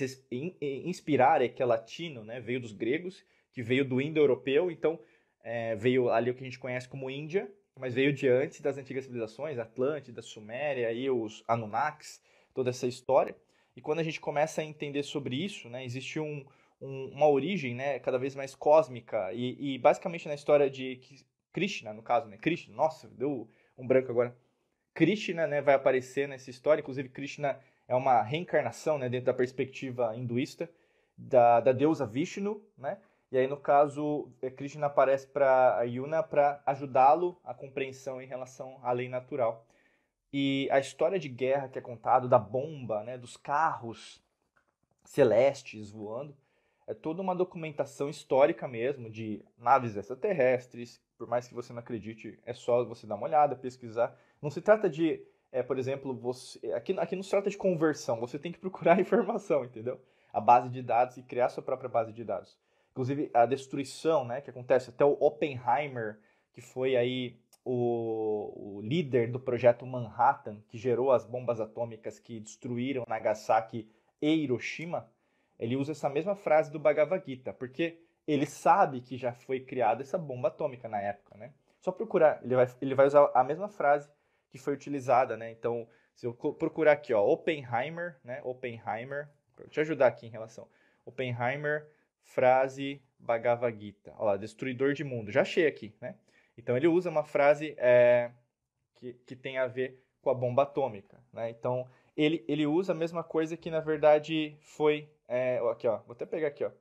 inspirar é que é latino, né, veio dos gregos, que veio do indo-europeu, então é, veio ali o que a gente conhece como Índia, mas veio de antes das antigas civilizações, Atlântida, Suméria e os Anunnakis, toda essa história. E quando a gente começa a entender sobre isso, né, existe um, um, uma origem né, cada vez mais cósmica e, e, basicamente na história de Krishna, no caso, né, Krishna, nossa, deu um branco agora. Krishna né, vai aparecer nessa história, inclusive Krishna é uma reencarnação né, dentro da perspectiva hinduísta da, da deusa Vishnu, né? E aí, no caso, é, Krishna aparece para Yuna para ajudá-lo à compreensão em relação à lei natural. E a história de guerra que é contada, da bomba, né, dos carros celestes voando, é toda uma documentação histórica mesmo de naves extraterrestres. Por mais que você não acredite, é só você dar uma olhada, pesquisar. Não se trata de, é, por exemplo, você aqui, aqui não se trata de conversão, você tem que procurar informação, entendeu? A base de dados e criar sua própria base de dados. Inclusive, a destruição né, que acontece, até o Oppenheimer, que foi aí o, o, líder do projeto Manhattan, que gerou as bombas atômicas que destruíram Nagasaki e Hiroshima, ele usa essa mesma frase do Bhagavad Gita, porque ele sabe que já foi criada essa bomba atômica na época, né? Só procurar, ele vai, ele vai usar a mesma frase que foi utilizada, né? Então, se eu procurar aqui, ó, Oppenheimer, né? Oppenheimer, deixa ajudar aqui em relação. Oppenheimer, frase Bhagavad Gita. Olha lá, destruidor de mundo. Já achei aqui, né? Então ele usa uma frase é, que, que tem a ver com a bomba atômica. Né? Então ele, ele usa a mesma coisa que na verdade foi. É, aqui, ó, vou até pegar aqui. Ó.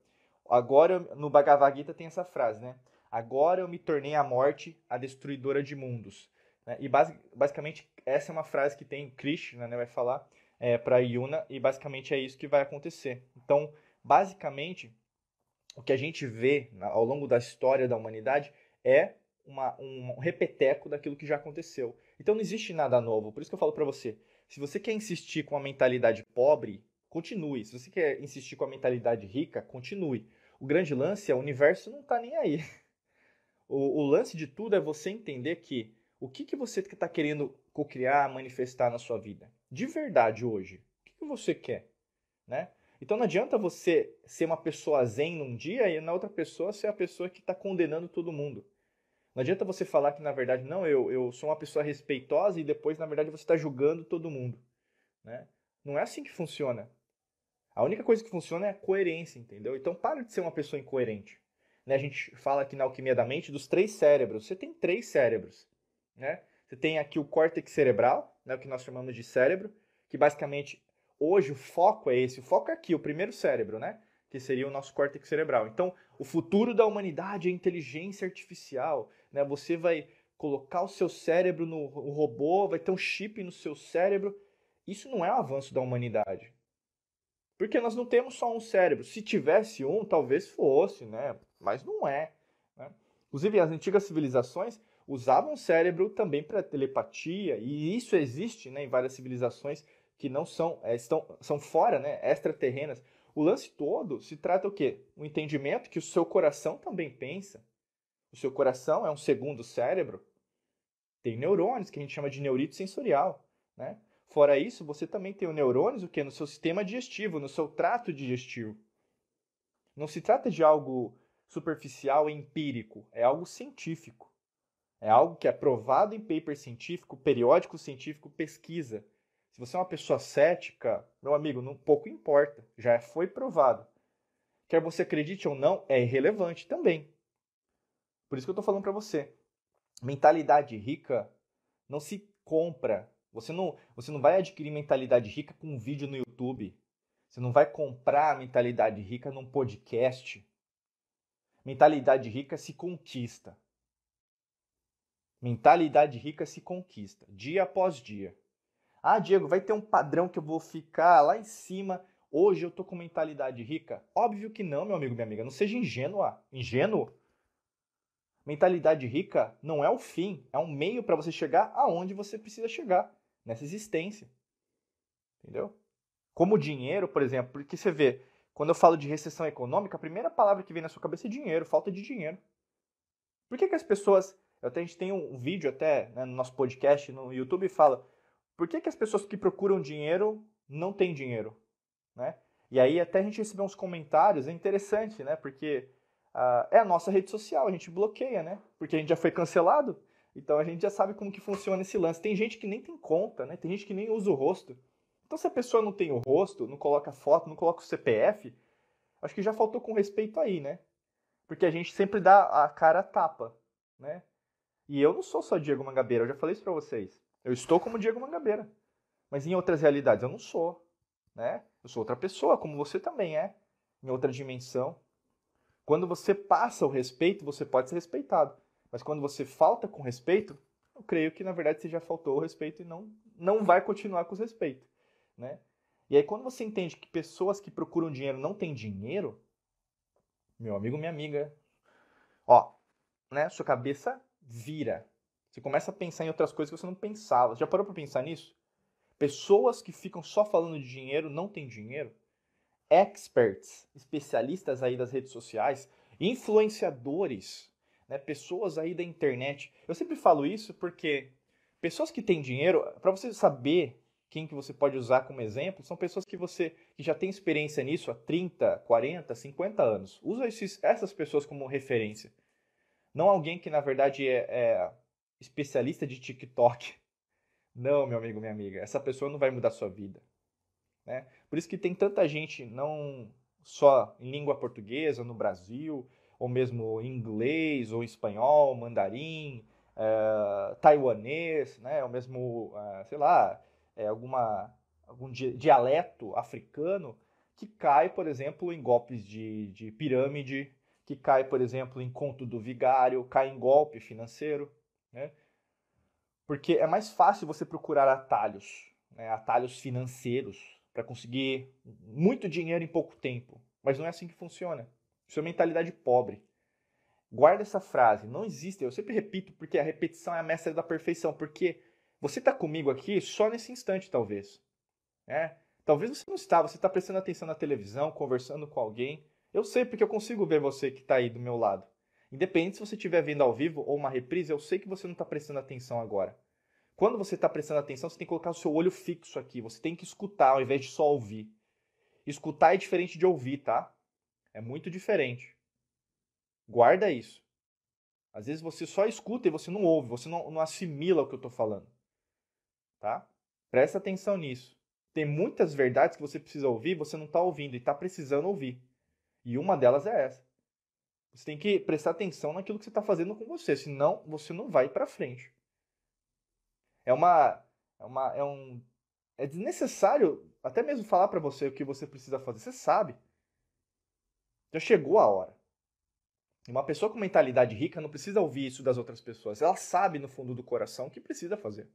Agora eu, no Bhagavad Gita tem essa frase, né? Agora eu me tornei a morte, a destruidora de mundos. Né? E basic, basicamente essa é uma frase que tem Krishna, né, vai falar é, para Yuna e basicamente é isso que vai acontecer. Então, basicamente, o que a gente vê ao longo da história da humanidade é uma, um repeteco daquilo que já aconteceu. Então não existe nada novo. Por isso que eu falo para você, se você quer insistir com a mentalidade pobre, continue. Se você quer insistir com a mentalidade rica, continue. O grande lance é o universo não está nem aí. O, o, lance de tudo é você entender que o que, que você está querendo cocriar, manifestar na sua vida. De verdade hoje. O que, que você quer? Né? Então não adianta você ser uma pessoa zen num dia e na outra pessoa ser a pessoa que está condenando todo mundo. Não adianta você falar que, na verdade, não, eu, eu sou uma pessoa respeitosa e depois, na verdade, você está julgando todo mundo. Né? Não é assim que funciona. A única coisa que funciona é a coerência, entendeu? Então, para de ser uma pessoa incoerente. Né? A gente fala aqui na alquimia da mente dos três cérebros. Você tem três cérebros. Né? Você tem aqui o córtex cerebral, né, o que nós chamamos de cérebro, que basicamente hoje o foco é esse, o foco é aqui, o primeiro cérebro, né? Que seria o nosso córtex cerebral. Então, o futuro da humanidade é inteligência artificial, né? Você vai colocar o seu cérebro no robô, vai ter um chip no seu cérebro. Isso não é um avanço da humanidade. Porque nós não temos só um cérebro. Se tivesse um, talvez fosse, né? Mas não é. Né? Inclusive, as antigas civilizações usavam o cérebro também para telepatia, e isso existe né, em várias civilizações que não são, é, estão, são fora, né, extraterrenas. O lance todo se trata o quê? O entendimento que o seu coração também pensa, o seu coração é um segundo cérebro. Tem neurônios, que a gente chama de neurite sensorial. Né? Fora isso, você também tem o neurônios o que no seu sistema digestivo, no seu trato digestivo. Não se trata de algo superficial e empírico, é algo científico. É algo que é provado em paper científico, periódico científico, pesquisa. Se você é uma pessoa cética, meu amigo, não pouco importa, já foi provado. Quer você acredite ou não, é irrelevante também. Por isso que eu estou falando para você. Mentalidade rica não se compra. Você não, você não vai adquirir mentalidade rica com um vídeo no YouTube. Você não vai comprar a mentalidade rica num podcast. Mentalidade rica se conquista. Mentalidade rica se conquista, dia após dia. Ah, Diego, vai ter um padrão que eu vou ficar lá em cima. Hoje eu tô com mentalidade rica? Óbvio que não, meu amigo, minha amiga. Não seja ingênua. Ingênuo? Mentalidade rica não é o fim, é um meio para você chegar aonde você precisa chegar nessa existência. Entendeu? Como dinheiro, por exemplo, porque você vê, quando eu falo de recessão econômica, a primeira palavra que vem na sua cabeça é dinheiro, falta de dinheiro. Por que, que as pessoas. Até a gente tem um vídeo até né, no nosso podcast, no YouTube, fala por que, que as pessoas que procuram dinheiro não têm dinheiro? Né? E aí até a gente recebeu uns comentários, é interessante, né? Porque é a nossa rede social, a gente bloqueia, né? Porque a gente já foi cancelado, então a gente já sabe como que funciona esse lance. Tem gente que nem tem conta, né? Tem gente que nem usa o rosto. Então se a pessoa não tem o rosto, não coloca foto, não coloca o CPF, acho que já faltou com respeito aí, né? Porque a gente sempre dá a cara tapa, né? E eu não sou só Diego Mangabeira, eu já falei isso para vocês. Eu estou como Diego Mangabeira, mas em outras realidades eu não sou, né? Eu sou outra pessoa, como você também é, em outra dimensão. Quando você passa o respeito, você pode ser respeitado. Mas quando você falta com respeito, eu creio que na verdade você já faltou o respeito e não, não vai continuar com o respeito, né? E aí quando você entende que pessoas que procuram dinheiro não têm dinheiro, meu amigo, minha amiga, ó, né, sua cabeça vira. Você começa a pensar em outras coisas que você não pensava. já parou para pensar nisso? Pessoas que ficam só falando de dinheiro não têm dinheiro? experts, especialistas aí das redes sociais, influenciadores, né, pessoas aí da internet. Eu sempre falo isso porque pessoas que têm dinheiro, para você saber quem que você pode usar como exemplo, são pessoas que você que já tem experiência nisso há 30, 40, 50 anos. Usa esses, essas pessoas como referência. Não alguém que, na verdade, é, é especialista de TikTok. Não, meu amigo, minha amiga, essa pessoa não vai mudar sua vida. Né? Por isso que tem tanta gente, não só em língua portuguesa no Brasil, ou mesmo em inglês, ou espanhol, mandarim, eh, taiwanês, né? ou mesmo, eh, sei lá, é, alguma, algum dialeto africano, que cai, por exemplo, em golpes de, de pirâmide, que cai, por exemplo, em conto do vigário, cai em golpe financeiro, né? Porque é mais fácil você procurar atalhos, né? atalhos financeiros, para conseguir muito dinheiro em pouco tempo. Mas não é assim que funciona. Isso é mentalidade pobre. Guarda essa frase. Não existe. Eu sempre repito porque a repetição é a mestra da perfeição. Porque você está comigo aqui só nesse instante, talvez. É? Talvez você não está. Você está prestando atenção na televisão, conversando com alguém. Eu sei porque eu consigo ver você que está aí do meu lado. Independente se você estiver vendo ao vivo ou uma reprise, eu sei que você não está prestando atenção agora. Quando você está prestando atenção, você tem que colocar o seu olho fixo aqui. Você tem que escutar ao invés de só ouvir. Escutar é diferente de ouvir, tá? É muito diferente. Guarda isso. Às vezes você só escuta e você não ouve, você não, não assimila o que eu estou falando. Tá? Presta atenção nisso. Tem muitas verdades que você precisa ouvir você não está ouvindo e está precisando ouvir. E uma delas é essa. Você tem que prestar atenção naquilo que você está fazendo com você, senão você não vai para frente. É uma. É, uma, é um. É desnecessário até mesmo falar para você o que você precisa fazer. Você sabe. Já chegou a hora. Uma pessoa com mentalidade rica não precisa ouvir isso das outras pessoas. Ela sabe no fundo do coração o que precisa fazer.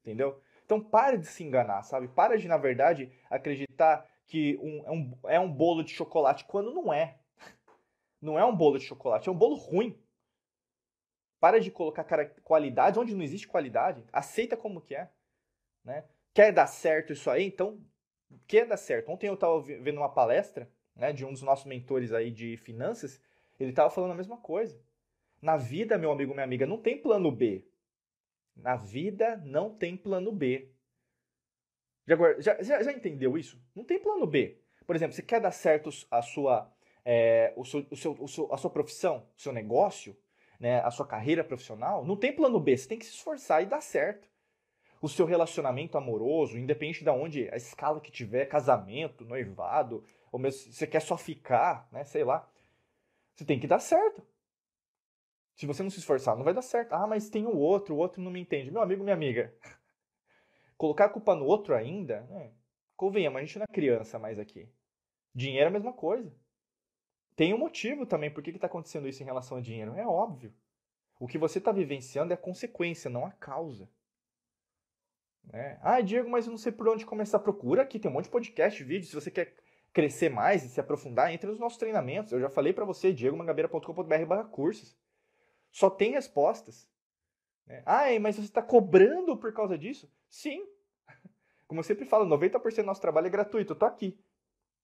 Entendeu? Então pare de se enganar, sabe? Pare de, na verdade, acreditar que um, é, um, é um bolo de chocolate quando não é. Não é um bolo de chocolate, é um bolo ruim. Para de colocar qualidade onde não existe qualidade. Aceita como que é. Né? Quer dar certo isso aí? Então, quer dar certo. Ontem eu estava vendo uma palestra né, de um dos nossos mentores aí de finanças. Ele estava falando a mesma coisa. Na vida, meu amigo, minha amiga, não tem plano B. Na vida não tem plano B. Já, já, já entendeu isso? Não tem plano B. Por exemplo, você quer dar certo a sua, é, o seu, o seu, a sua profissão, o seu negócio? né, a sua carreira profissional, não tem plano B, você tem que se esforçar e dar certo. O seu relacionamento amoroso, independente de onde, a escala que tiver, casamento, noivado, ou mesmo se você quer só ficar, né, sei lá, você tem que dar certo. Se você não se esforçar, não vai dar certo. Ah, mas tem o outro, o outro não me entende. Meu amigo, minha amiga, colocar a culpa no outro ainda, né? convenhamos, a gente não é criança mais aqui. Dinheiro é a mesma coisa tem um motivo também por que está acontecendo isso em relação ao dinheiro. É óbvio. O que você está vivenciando é a consequência, não a causa. Né? Ah, Diego, mas eu não sei por onde começar. Procura aqui, tem um monte de podcast, vídeo. Se você quer crescer mais e se aprofundar, entre os nossos treinamentos. Eu já falei para você, diegomangabeira.com.br cursos. Só tem respostas. Né? Ah, mas você está cobrando por causa disso? Sim. Como eu sempre falo, 90% do nosso trabalho é gratuito. Eu tô aqui.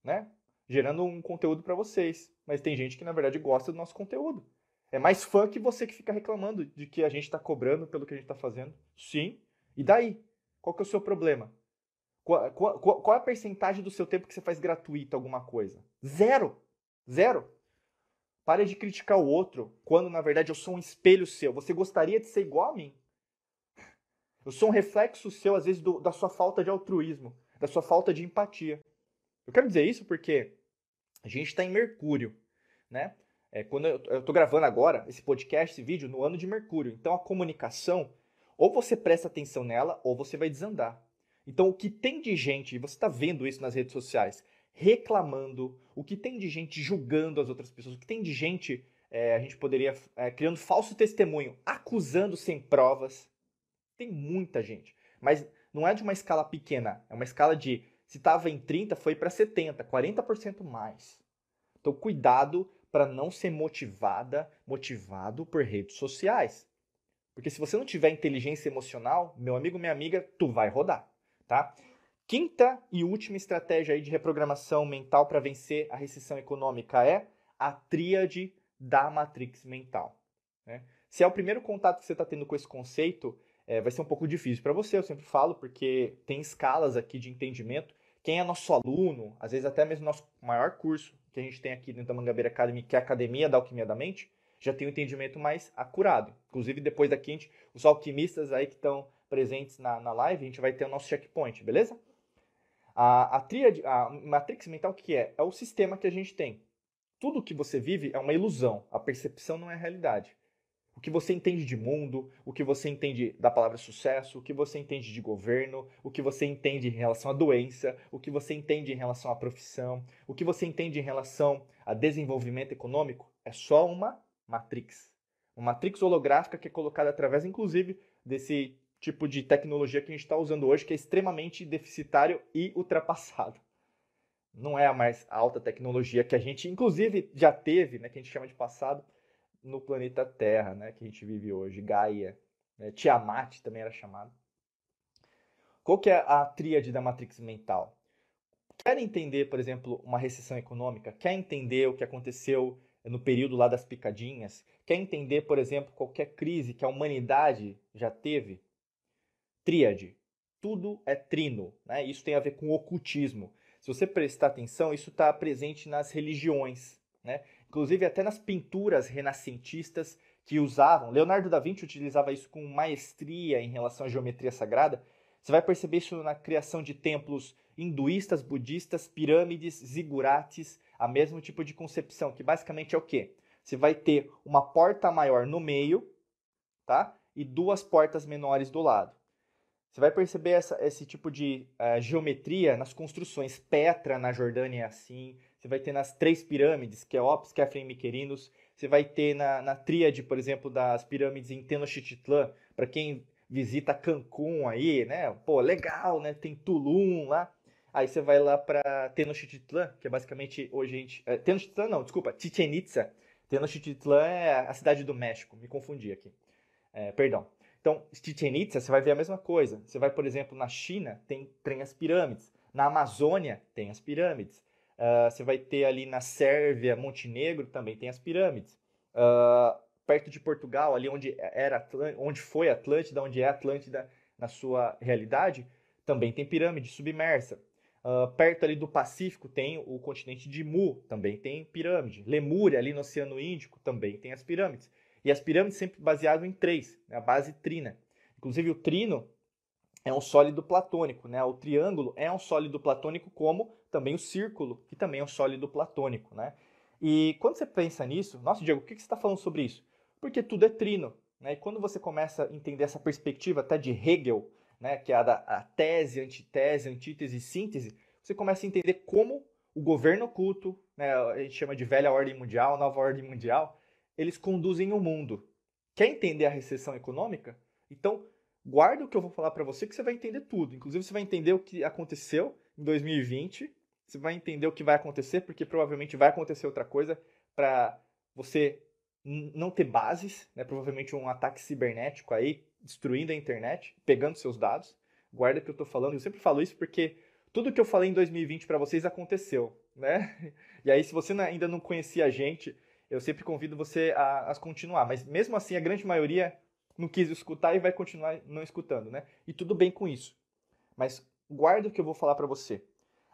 Né? gerando um conteúdo para vocês. Mas tem gente que, na verdade, gosta do nosso conteúdo. É mais fã que você que fica reclamando de que a gente está cobrando pelo que a gente está fazendo. Sim. E daí? Qual que é o seu problema? Qual, qual, qual, é a percentagem do seu tempo que você faz gratuito alguma coisa? Zero. Zero. Pare de criticar o outro quando, na verdade, eu sou um espelho seu. Você gostaria de ser igual a mim? Eu sou um reflexo seu, às vezes, do, da sua falta de altruísmo, da sua falta de empatia. Eu quero dizer isso porque a gente está em Mercúrio, né? É, quando eu estou gravando agora esse podcast, esse vídeo, no ano de Mercúrio. Então a comunicação, ou você presta atenção nela, ou você vai desandar. Então o que tem de gente, e você está vendo isso nas redes sociais, reclamando, o que tem de gente julgando as outras pessoas, o que tem de gente, é, a gente poderia, é, criando falso testemunho, acusando sem provas. Tem muita gente. Mas não é de uma escala pequena, é uma escala de se estava em 30, foi para 70, 40% mais. Então cuidado para não ser motivada, motivado por redes sociais. Porque se você não tiver inteligência emocional, meu amigo, minha amiga, tu vai rodar, tá? Quinta e última estratégia aí de reprogramação mental para vencer a recessão econômica é a tríade da matrix mental. Né? Se é o primeiro contato que você está tendo com esse conceito, é, vai ser um pouco difícil para você, eu sempre falo, porque tem escalas aqui de entendimento. Quem é nosso aluno, às vezes até mesmo nosso maior curso que a gente tem aqui dentro da Mangabeira Academy, que é a Academia da Alquimia da Mente, já tem um entendimento mais acurado. Inclusive, depois daqui, gente, os alquimistas aí que estão presentes na, na live, a gente vai ter o nosso checkpoint, beleza? A, a, tríade, a matrix mental, o que é? É o sistema que a gente tem. Tudo que você vive é uma ilusão. A percepção não é realidade o que você entende de mundo, o que você entende da palavra sucesso, o que você entende de governo, o que você entende em relação à doença, o que você entende em relação à profissão, o que você entende em relação a desenvolvimento econômico, é só uma matrix. Uma matrix holográfica que é colocada através, inclusive, desse tipo de tecnologia que a gente está usando hoje, que é extremamente deficitário e ultrapassado. Não é a mais alta tecnologia que a gente, inclusive, já teve, né, que a gente chama de passado, no planeta Terra, né, que a gente vive hoje, Gaia, né, Tiamat também era chamado. Qual que é a tríade da matrix mental? Quer entender, por exemplo, uma recessão econômica? Quer entender o que aconteceu no período lá das picadinhas? Quer entender, por exemplo, qualquer crise que a humanidade já teve? Tríade. Tudo é trino. Né? Isso tem a ver com o ocultismo. Se você prestar atenção, isso está presente nas religiões. Né? inclusive até nas pinturas renascentistas que usavam. Leonardo da Vinci utilizava isso com maestria em relação à geometria sagrada. Você vai perceber isso na criação de templos hinduístas, budistas, pirâmides, zigurates, a mesmo tipo de concepção, que basicamente é o quê? Você vai ter uma porta maior no meio, tá? E duas portas menores do lado. Você vai perceber essa, esse tipo de uh, geometria nas construções. Petra na Jordânia é assim, você vai ter nas três pirâmides, que é Ops, Kefren e Miquerinos, você vai ter na, na tríade, por exemplo, das pirâmides em Tenochtitlan, para quem visita Cancún aí, né? Pô, legal, né? Tem Tulum lá. Aí você vai lá para Tenochtitlan, que é basicamente hoje a gente... É, Tenochtitlan não, desculpa, Chichen Itza. Tenochtitlan é a cidade do México, me confundi aqui. É, perdão. Então, Chichen Itza, você vai ver a mesma coisa. Você vai, por exemplo, na China, tem, tem as pirâmides. Na Amazônia, tem as pirâmides. Uh, você vai ter ali na Sérvia, Montenegro também tem as pirâmides. Uh, perto de Portugal, ali onde é, era onde foi Atlântida, onde é Atlântida na sua realidade, também tem pirâmide submersa. Uh, perto ali do Pacífico tem o continente de Mu, também tem pirâmide. Lemúria, ali no Oceano Índico, também tem as pirâmides. E as pirâmides sempre baseadas em três, né, a base trina. Inclusive o trino é um sólido platônico, né? O triângulo é um sólido platônico, como também o círculo, que também é um sólido platônico, né? E quando você pensa nisso, nossa, Diego, o que você está falando sobre isso? Porque tudo é trino, né? E quando você começa a entender essa perspectiva até de Hegel, né? Que é a da a tese, antitese, antítese síntese, você começa a entender como o governo oculto, né? A gente chama de velha ordem mundial, nova ordem mundial, eles conduzem o mundo. Quer entender a recessão econômica? Então, guarda o que eu vou falar para você que você vai entender tudo. Inclusive, você vai entender o que aconteceu em 2020, você vai entender o que vai acontecer, porque provavelmente vai acontecer outra coisa para você não ter bases, né? provavelmente um ataque cibernético aí, destruindo a internet, pegando seus dados. Guarda que eu estou falando, eu sempre falo isso porque tudo que eu falei em 2020 para vocês aconteceu, né? E aí, se você ainda não conhecia a gente, eu sempre convido você a, a continuar. Mas mesmo assim, a grande maioria não quis escutar e vai continuar não escutando, né? E tudo bem com isso. Mas guarda o que eu vou falar para você.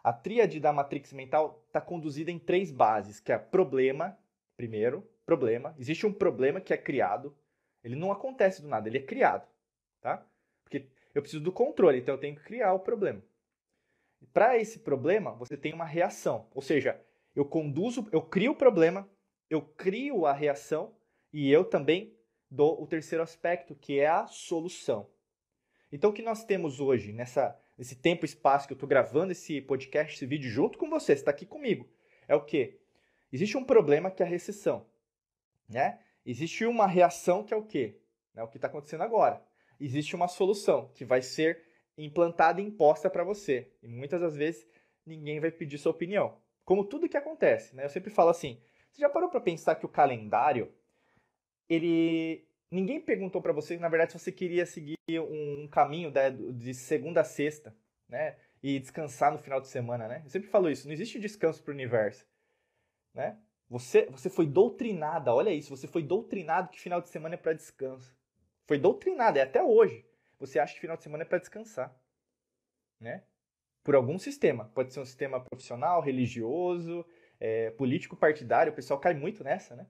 A tríade da matrix mental está conduzida em três bases, que é problema, primeiro, problema. Existe um problema que é criado. Ele não acontece do nada, ele é criado, tá? Porque eu preciso do controle, então eu tenho que criar o problema. Para esse problema, você tem uma reação, ou seja, eu conduzo, eu crio o problema, eu crio a reação e eu também do o terceiro aspecto, que é a solução. Então, o que nós temos hoje, nessa, nesse tempo e espaço que eu estou gravando esse podcast, esse vídeo junto com você, está aqui comigo, é o que? Existe um problema que é a recessão. Né? Existe uma reação que é o que? É O que está acontecendo agora. Existe uma solução que vai ser implantada e imposta para você. E muitas das vezes ninguém vai pedir sua opinião. Como tudo que acontece. Né? Eu sempre falo assim: você já parou para pensar que o calendário ele ninguém perguntou para você, na verdade, se você queria seguir um caminho né, de segunda a sexta, né? E descansar no final de semana, né? Eu sempre falo isso, não existe descanso para o universo, né? Você, você foi doutrinada, olha isso, você foi doutrinado que final de semana é para descanso. Foi doutrinada, é até hoje. Você acha que final de semana é para descansar, né? Por algum sistema, pode ser um sistema profissional, religioso, é, político, partidário, o pessoal cai muito nessa, né?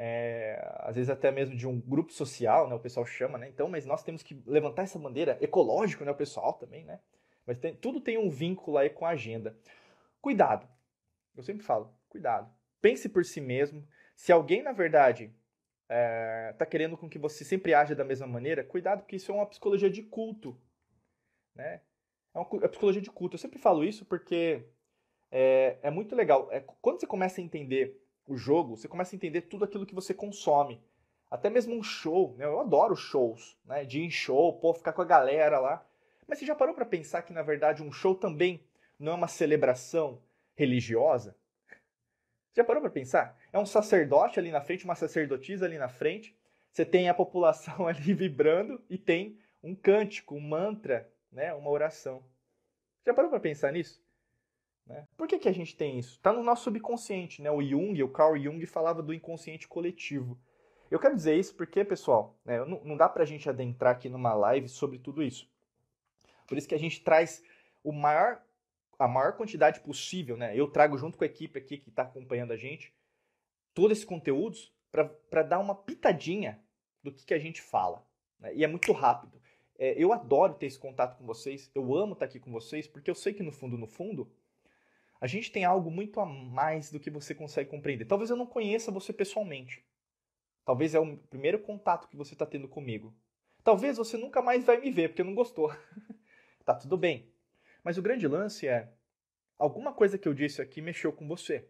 é, às vezes até mesmo de um grupo social, né, o pessoal chama, né? Então, mas nós temos que levantar essa bandeira ecológico, né, o pessoal também, né? Mas tem, tudo tem um vínculo aí com a agenda. Cuidado. Eu sempre falo, cuidado. Pense por si mesmo. Se alguém, na verdade, está é, tá querendo com que você sempre haja da mesma maneira, cuidado, porque isso é uma psicologia de culto, né? É uma, é psicologia de culto. Eu sempre falo isso porque é, é muito legal. É, quando você começa a entender o jogo, você começa a entender tudo aquilo que você consome. Até mesmo um show, né? Eu adoro shows, né? De ir em show, pô, ficar com a galera lá. Mas você já parou para pensar que na verdade um show também não é uma celebração religiosa? Você já parou para pensar? É um sacerdote ali na frente, uma sacerdotisa ali na frente. Você tem a população ali vibrando e tem um cântico, um mantra, né? Uma oração. Você já parou para pensar nisso? Né? Por que, que a gente tem isso? Está no nosso subconsciente, né? O Jung, o Carl Jung falava do inconsciente coletivo. Eu quero dizer isso porque, pessoal, né, não, não dá para a gente adentrar aqui numa live sobre tudo isso. Por isso que a gente traz o maior, a maior quantidade possível, né? Eu trago junto com a equipe aqui que está acompanhando a gente todos esses conteúdos para dar uma pitadinha do que, que a gente fala. Né? E é muito rápido. É, eu adoro ter esse contato com vocês, eu amo estar tá aqui com vocês, porque eu sei que no fundo, no fundo, a gente tem algo muito a mais do que você consegue compreender. Talvez eu não conheça você pessoalmente. Talvez é o primeiro contato que você está tendo comigo. Talvez você nunca mais vai me ver porque não gostou. tá tudo bem. Mas o grande lance é: alguma coisa que eu disse aqui mexeu com você.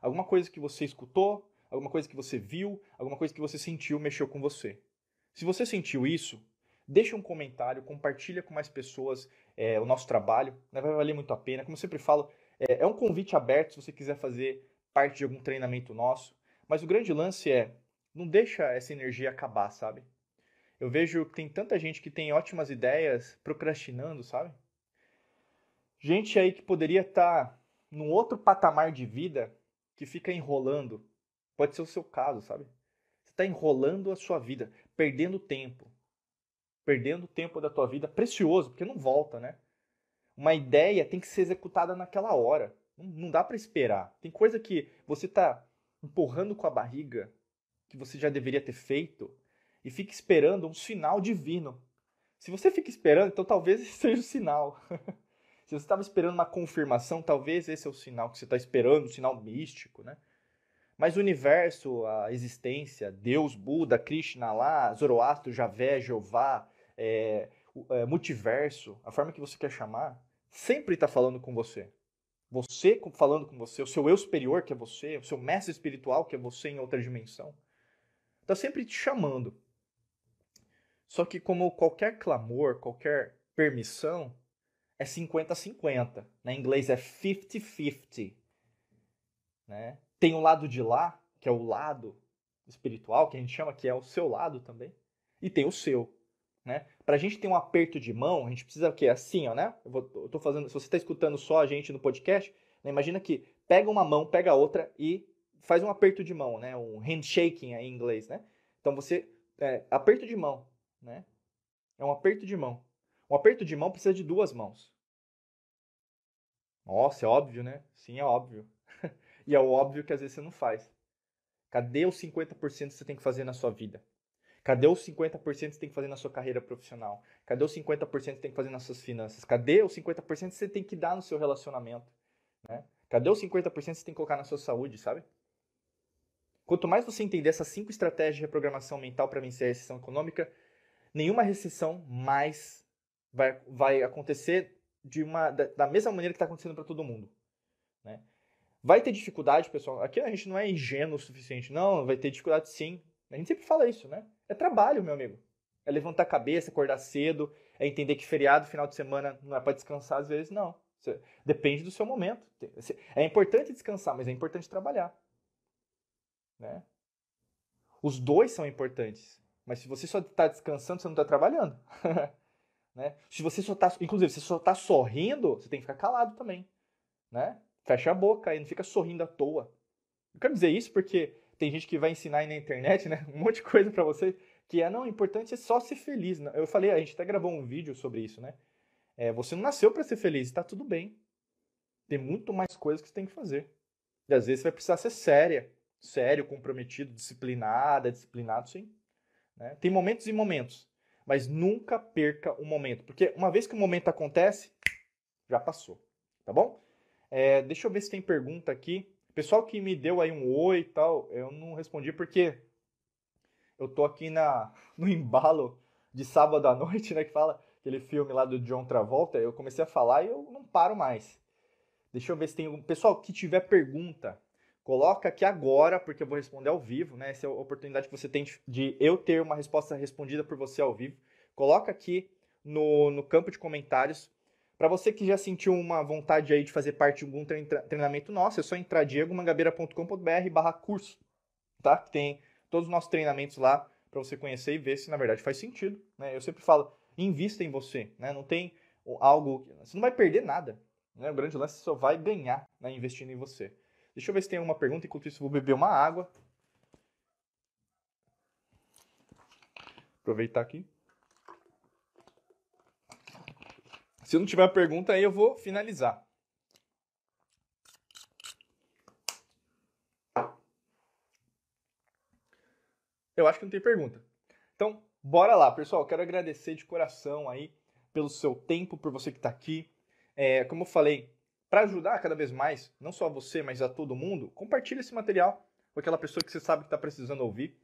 Alguma coisa que você escutou, alguma coisa que você viu, alguma coisa que você sentiu mexeu com você. Se você sentiu isso, deixa um comentário, compartilha com mais pessoas é, o nosso trabalho, né? vai valer muito a pena. Como eu sempre falo, é, é um convite aberto se você quiser fazer parte de algum treinamento nosso. Mas o grande lance é, não deixa essa energia acabar, sabe? Eu vejo que tem tanta gente que tem ótimas ideias procrastinando, sabe? Gente aí que poderia estar tá num outro patamar de vida que fica enrolando. Pode ser o seu caso, sabe? Você está enrolando a sua vida, perdendo tempo. Perdendo tempo da tua vida precioso, porque não volta, né? uma ideia tem que ser executada naquela hora. Não, dá para esperar. Tem coisa que você está empurrando com a barriga, que você já deveria ter feito, e fica esperando um sinal divino. Se você fica esperando, então talvez esse seja o sinal. Se você estava esperando uma confirmação, talvez esse é o sinal que você está esperando, um sinal místico, né? Mas o universo, a existência, Deus, Buda, Krishna lá, Zoroastro, Javé, Jeová, é, é, multiverso, a forma que você quer chamar, sempre está falando com você. Você falando com você, o seu eu superior, que é você, o seu mestre espiritual, que é você em outra dimensão, está sempre te chamando. Só que, como qualquer clamor, qualquer permissão, é 50-50. Né? Em inglês é 50-50. Né? Tem o lado de lá, que é o lado espiritual, que a gente chama que é o seu lado também, e tem o seu, né? Para a gente ter um aperto de mão, a gente precisa o quê? Assim, ó, né? Eu, vou, eu tô fazendo. Se você está escutando só a gente no podcast, né? imagina que pega uma mão, pega a outra e faz um aperto de mão, né? Um handshaking aí em inglês, né? Então você é, aperto de mão, né? É um aperto de mão. Um aperto de mão precisa de duas mãos. Nossa, é óbvio, né? Sim, é óbvio. e é óbvio que às vezes você não faz. Cadê os 50% que você tem que fazer na sua vida? Cadê os 50% que você tem que fazer na sua carreira profissional? Cadê os 50% que você tem que fazer nas suas finanças? Cadê os 50% que você tem que dar no seu relacionamento? Né? Cadê os 50% que você tem que colocar na sua saúde, sabe? Quanto mais você entender essas cinco estratégias de reprogramação mental para vencer a recessão econômica, nenhuma recessão mais vai, vai acontecer de uma, da, da mesma maneira que está acontecendo para todo mundo. Né? Vai ter dificuldade, pessoal. Aqui a gente não é ingênuo o suficiente. Não, vai ter dificuldade sim. A gente sempre fala isso, né? É trabalho, meu amigo. É levantar a cabeça, acordar cedo, é entender que feriado, final de semana, não é para descansar às vezes, não. Depende do seu momento. É importante descansar, mas é importante trabalhar. Né? Os dois são importantes. Mas se você só está descansando, você não está trabalhando. né? Se você só está, inclusive, se você só está sorrindo, você tem que ficar calado também. Né? Fecha a boca e não fica sorrindo à toa. Eu quero dizer isso porque tem gente que vai ensinar aí na internet, né? Um monte de coisa para você que é, não, o importante é só ser feliz. Eu falei, a gente até gravou um vídeo sobre isso, né? É, você não nasceu para ser feliz, tá tudo bem. Tem muito mais coisas que você tem que fazer. E às vezes você vai precisar ser séria, sério, comprometido, disciplinada, disciplinado, sim. Né? Tem momentos e momentos, mas nunca perca o momento, porque uma vez que o momento acontece, já passou, tá bom? É, deixa eu ver se tem pergunta aqui. Pessoal que me deu aí um oi e tal, eu não respondi porque eu tô aqui na, no embalo de sábado à noite, né? Que fala aquele filme lá do John Travolta. Eu comecei a falar e eu não paro mais. Deixa eu ver se tem algum. Pessoal, que tiver pergunta, coloca aqui agora, porque eu vou responder ao vivo, né? Essa é a oportunidade que você tem de eu ter uma resposta respondida por você ao vivo. Coloca aqui no, no campo de comentários para você que já sentiu uma vontade aí de fazer parte de algum treinamento nosso, é só entrar diegomangabeira.com.br barra curso, tá? Que tem todos os nossos treinamentos lá para você conhecer e ver se na verdade faz sentido, né? Eu sempre falo, invista em você, né? Não tem algo, você não vai perder nada, né? O grande lance é só vai ganhar né? investindo em você. Deixa eu ver se tem alguma pergunta, enquanto isso eu vou beber uma água. Aproveitar aqui. Se não tiver pergunta aí, eu vou finalizar. Eu acho que não tem pergunta. Então, bora lá, pessoal. Quero agradecer de coração aí pelo seu tempo, por você que está aqui. É, como eu falei, para ajudar cada vez mais, não só você, mas a todo mundo, compartilhe esse material com aquela pessoa que você sabe que está precisando ouvir.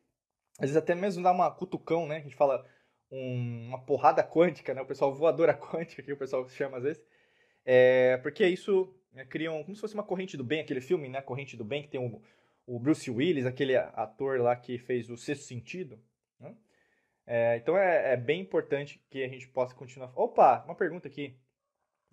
Às vezes até mesmo dá uma cutucão, né? A gente fala, um, uma porrada quântica, né? O pessoal voadora quântica, que o pessoal chama às vezes. É, porque isso né, cria um, como se fosse uma corrente do bem, aquele filme, né? Corrente do Bem, que tem o, o Bruce Willis, aquele ator lá que fez o Sexto Sentido. Né? É, então é, é, bem importante que a gente possa continuar. Opa, uma pergunta aqui.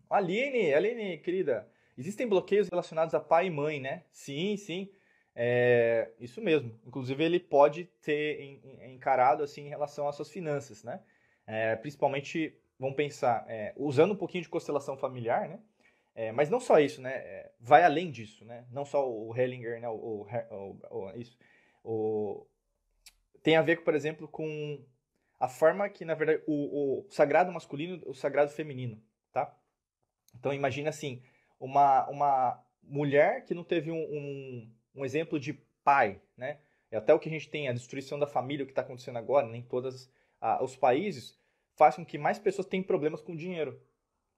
Aline, Aline, querida, existem bloqueios relacionados a pai e mãe, né? Sim, sim. É, isso mesmo. Inclusive, ele pode ter encarado assim em relação às suas finanças, né? É, principalmente, vamos pensar, é, usando um pouquinho de constelação familiar, né? É, mas não só isso, né? É, vai além disso, né? Não só o Hellinger, né? O, o, o, isso. O, tem a ver, por exemplo, com a forma que, na verdade, o, o sagrado masculino, o sagrado feminino, tá? Então, imagina assim, uma, uma mulher que não teve um, um um exemplo de pai, né? É até o que a gente tem, a destruição da família, o que está acontecendo agora, nem né? todos ah, os países, faz com que mais pessoas tenham problemas com dinheiro.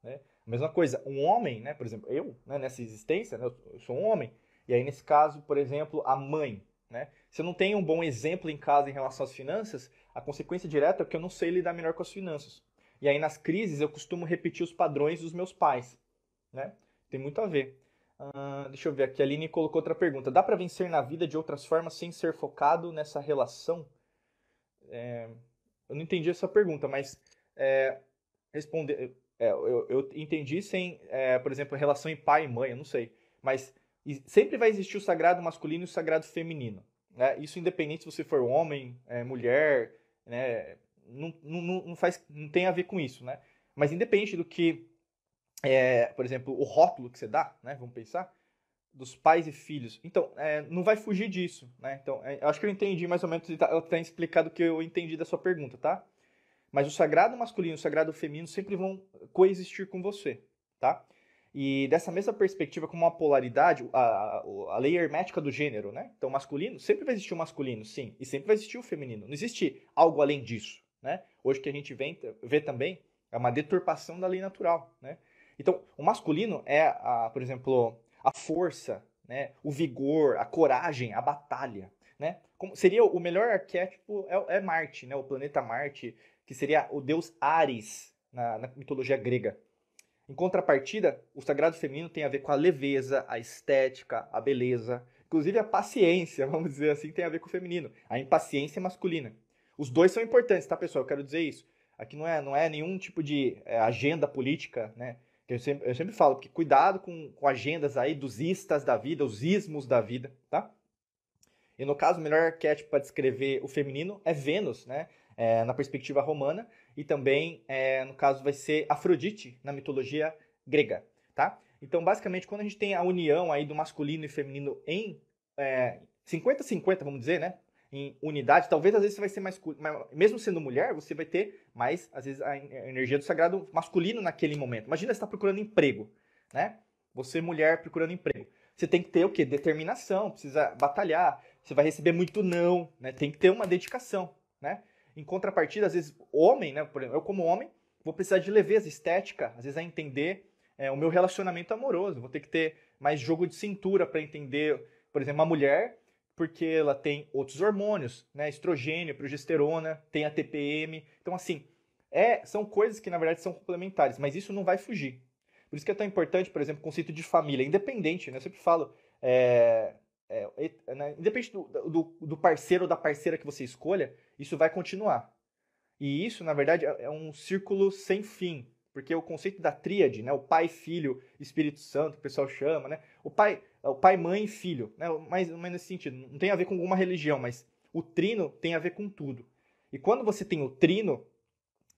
Né? A mesma coisa, um homem, né? por exemplo, eu, né? nessa existência, né? eu sou um homem, e aí nesse caso, por exemplo, a mãe. Né? Se eu não tenho um bom exemplo em casa em relação às finanças, a consequência direta é que eu não sei lidar melhor com as finanças. E aí nas crises eu costumo repetir os padrões dos meus pais. Né? Tem muito a ver. Ah, deixa eu ver aqui, a Aline colocou outra pergunta. Dá para vencer na vida de outras formas sem ser focado nessa relação? É, eu não entendi essa pergunta, mas é, responder, é, eu, eu, entendi sem, é, por exemplo, relação em pai e mãe, eu não sei. Mas sempre vai existir o sagrado masculino e o sagrado feminino. Né? Isso independente se você for homem, é, mulher, né? não, não, não, faz, não tem a ver com isso, né? Mas independente do que é, por exemplo, o rótulo que você dá, né? Vamos pensar dos pais e filhos. Então, é, não vai fugir disso, né? Então, é, eu acho que eu entendi mais ou menos, ela tá, tem explicado o que eu entendi da sua pergunta, tá? Mas o sagrado masculino e o sagrado feminino sempre vão coexistir com você, tá? E dessa mesma perspectiva, como uma polaridade, a, a lei hermética do gênero, né? Então, masculino, sempre vai existir o masculino, sim, e sempre vai existir o feminino. Não existe algo além disso, né? Hoje que a gente vê, vê também é uma deturpação da lei natural, né? Então, o masculino é, a, por exemplo, a força, né? o vigor, a coragem, a batalha. Né? Como seria o melhor arquétipo é, é Marte, né? o planeta Marte, que seria o deus Ares na, na mitologia grega. Em contrapartida, o sagrado feminino tem a ver com a leveza, a estética, a beleza, inclusive a paciência, vamos dizer assim, tem a ver com o feminino. A impaciência é masculina. Os dois são importantes, tá, pessoal? Eu quero dizer isso. Aqui não é, não é nenhum tipo de é, agenda política, né? eu sempre, eu sempre falo, que cuidado com, com agendas aí dos istas da vida, os ismos da vida, tá? E no caso, o melhor arquétipo para descrever o feminino é Vênus, né? É, na perspectiva romana, e também, é, no caso, vai ser Afrodite na mitologia grega, tá? Então, basicamente, quando a gente tem a união aí do masculino e feminino em é, 50-50, vamos dizer, né? em unidade, talvez às vezes você vai ser mais. Mesmo sendo mulher, você vai ter mais, às vezes, a energia do sagrado masculino naquele momento. Imagina você está procurando emprego, né? Você, mulher, procurando emprego. Você tem que ter o quê? Determinação, precisa batalhar, você vai receber muito não, né? Tem que ter uma dedicação, né? Em contrapartida, às vezes, homem, né? Por exemplo, eu como homem, vou precisar de leveza estética, às vezes a entender é, o meu relacionamento amoroso, vou ter que ter mais jogo de cintura para entender, por exemplo, uma mulher porque ela tem outros hormônios, né? Estrogênio, progesterona, tem a TPM. Então, assim, é, são coisas que na verdade são complementares, mas isso não vai fugir. Por isso que é tão importante, por exemplo, o conceito de família, independente, né? Eu sempre falo, é, é, né? independente do, do, do, parceiro ou da parceira que você escolha, isso vai continuar. E isso, na verdade, é, é um círculo sem fim, porque o conceito da tríade, né? O pai, filho, Espírito Santo, que o pessoal chama, né? O pai, é o pai, mãe e filho, né? mas, mas nesse sentido, não tem a ver com alguma religião, mas o trino tem a ver com tudo. E quando você tem o trino,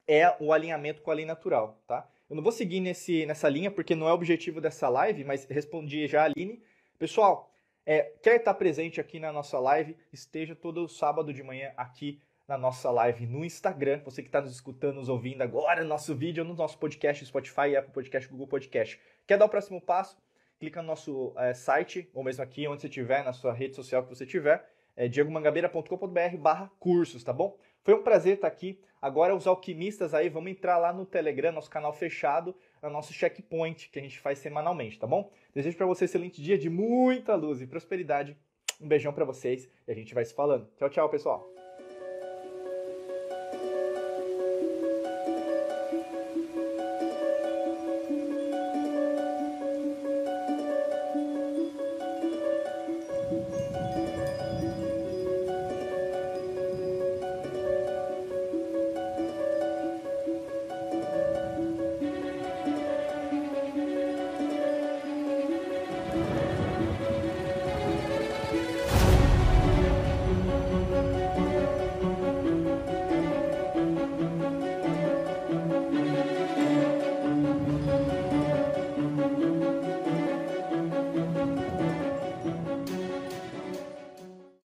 é o alinhamento com a lei natural, tá? Eu não vou seguir nesse, nessa linha porque não é o objetivo dessa live, mas respondi já a Aline. Pessoal, é, quer estar presente aqui na nossa live, esteja todo sábado de manhã aqui na nossa live no Instagram. Você que está nos escutando, nos ouvindo agora, nosso vídeo, no nosso podcast, Spotify, Apple Podcast, Google Podcast. Quer dar o próximo passo? clica no nosso é, site, ou mesmo aqui, onde você tiver, na sua rede social que você tiver, é diegomangabeira.com.br barra cursos, tá bom? Foi um prazer estar aqui. Agora os alquimistas aí, vamos entrar lá no Telegram, nosso canal fechado, no é nosso checkpoint que a gente faz semanalmente, tá bom? Desejo para vocês um excelente dia de muita luz e prosperidade. Um beijão para vocês e a gente vai se falando. Tchau, tchau, pessoal.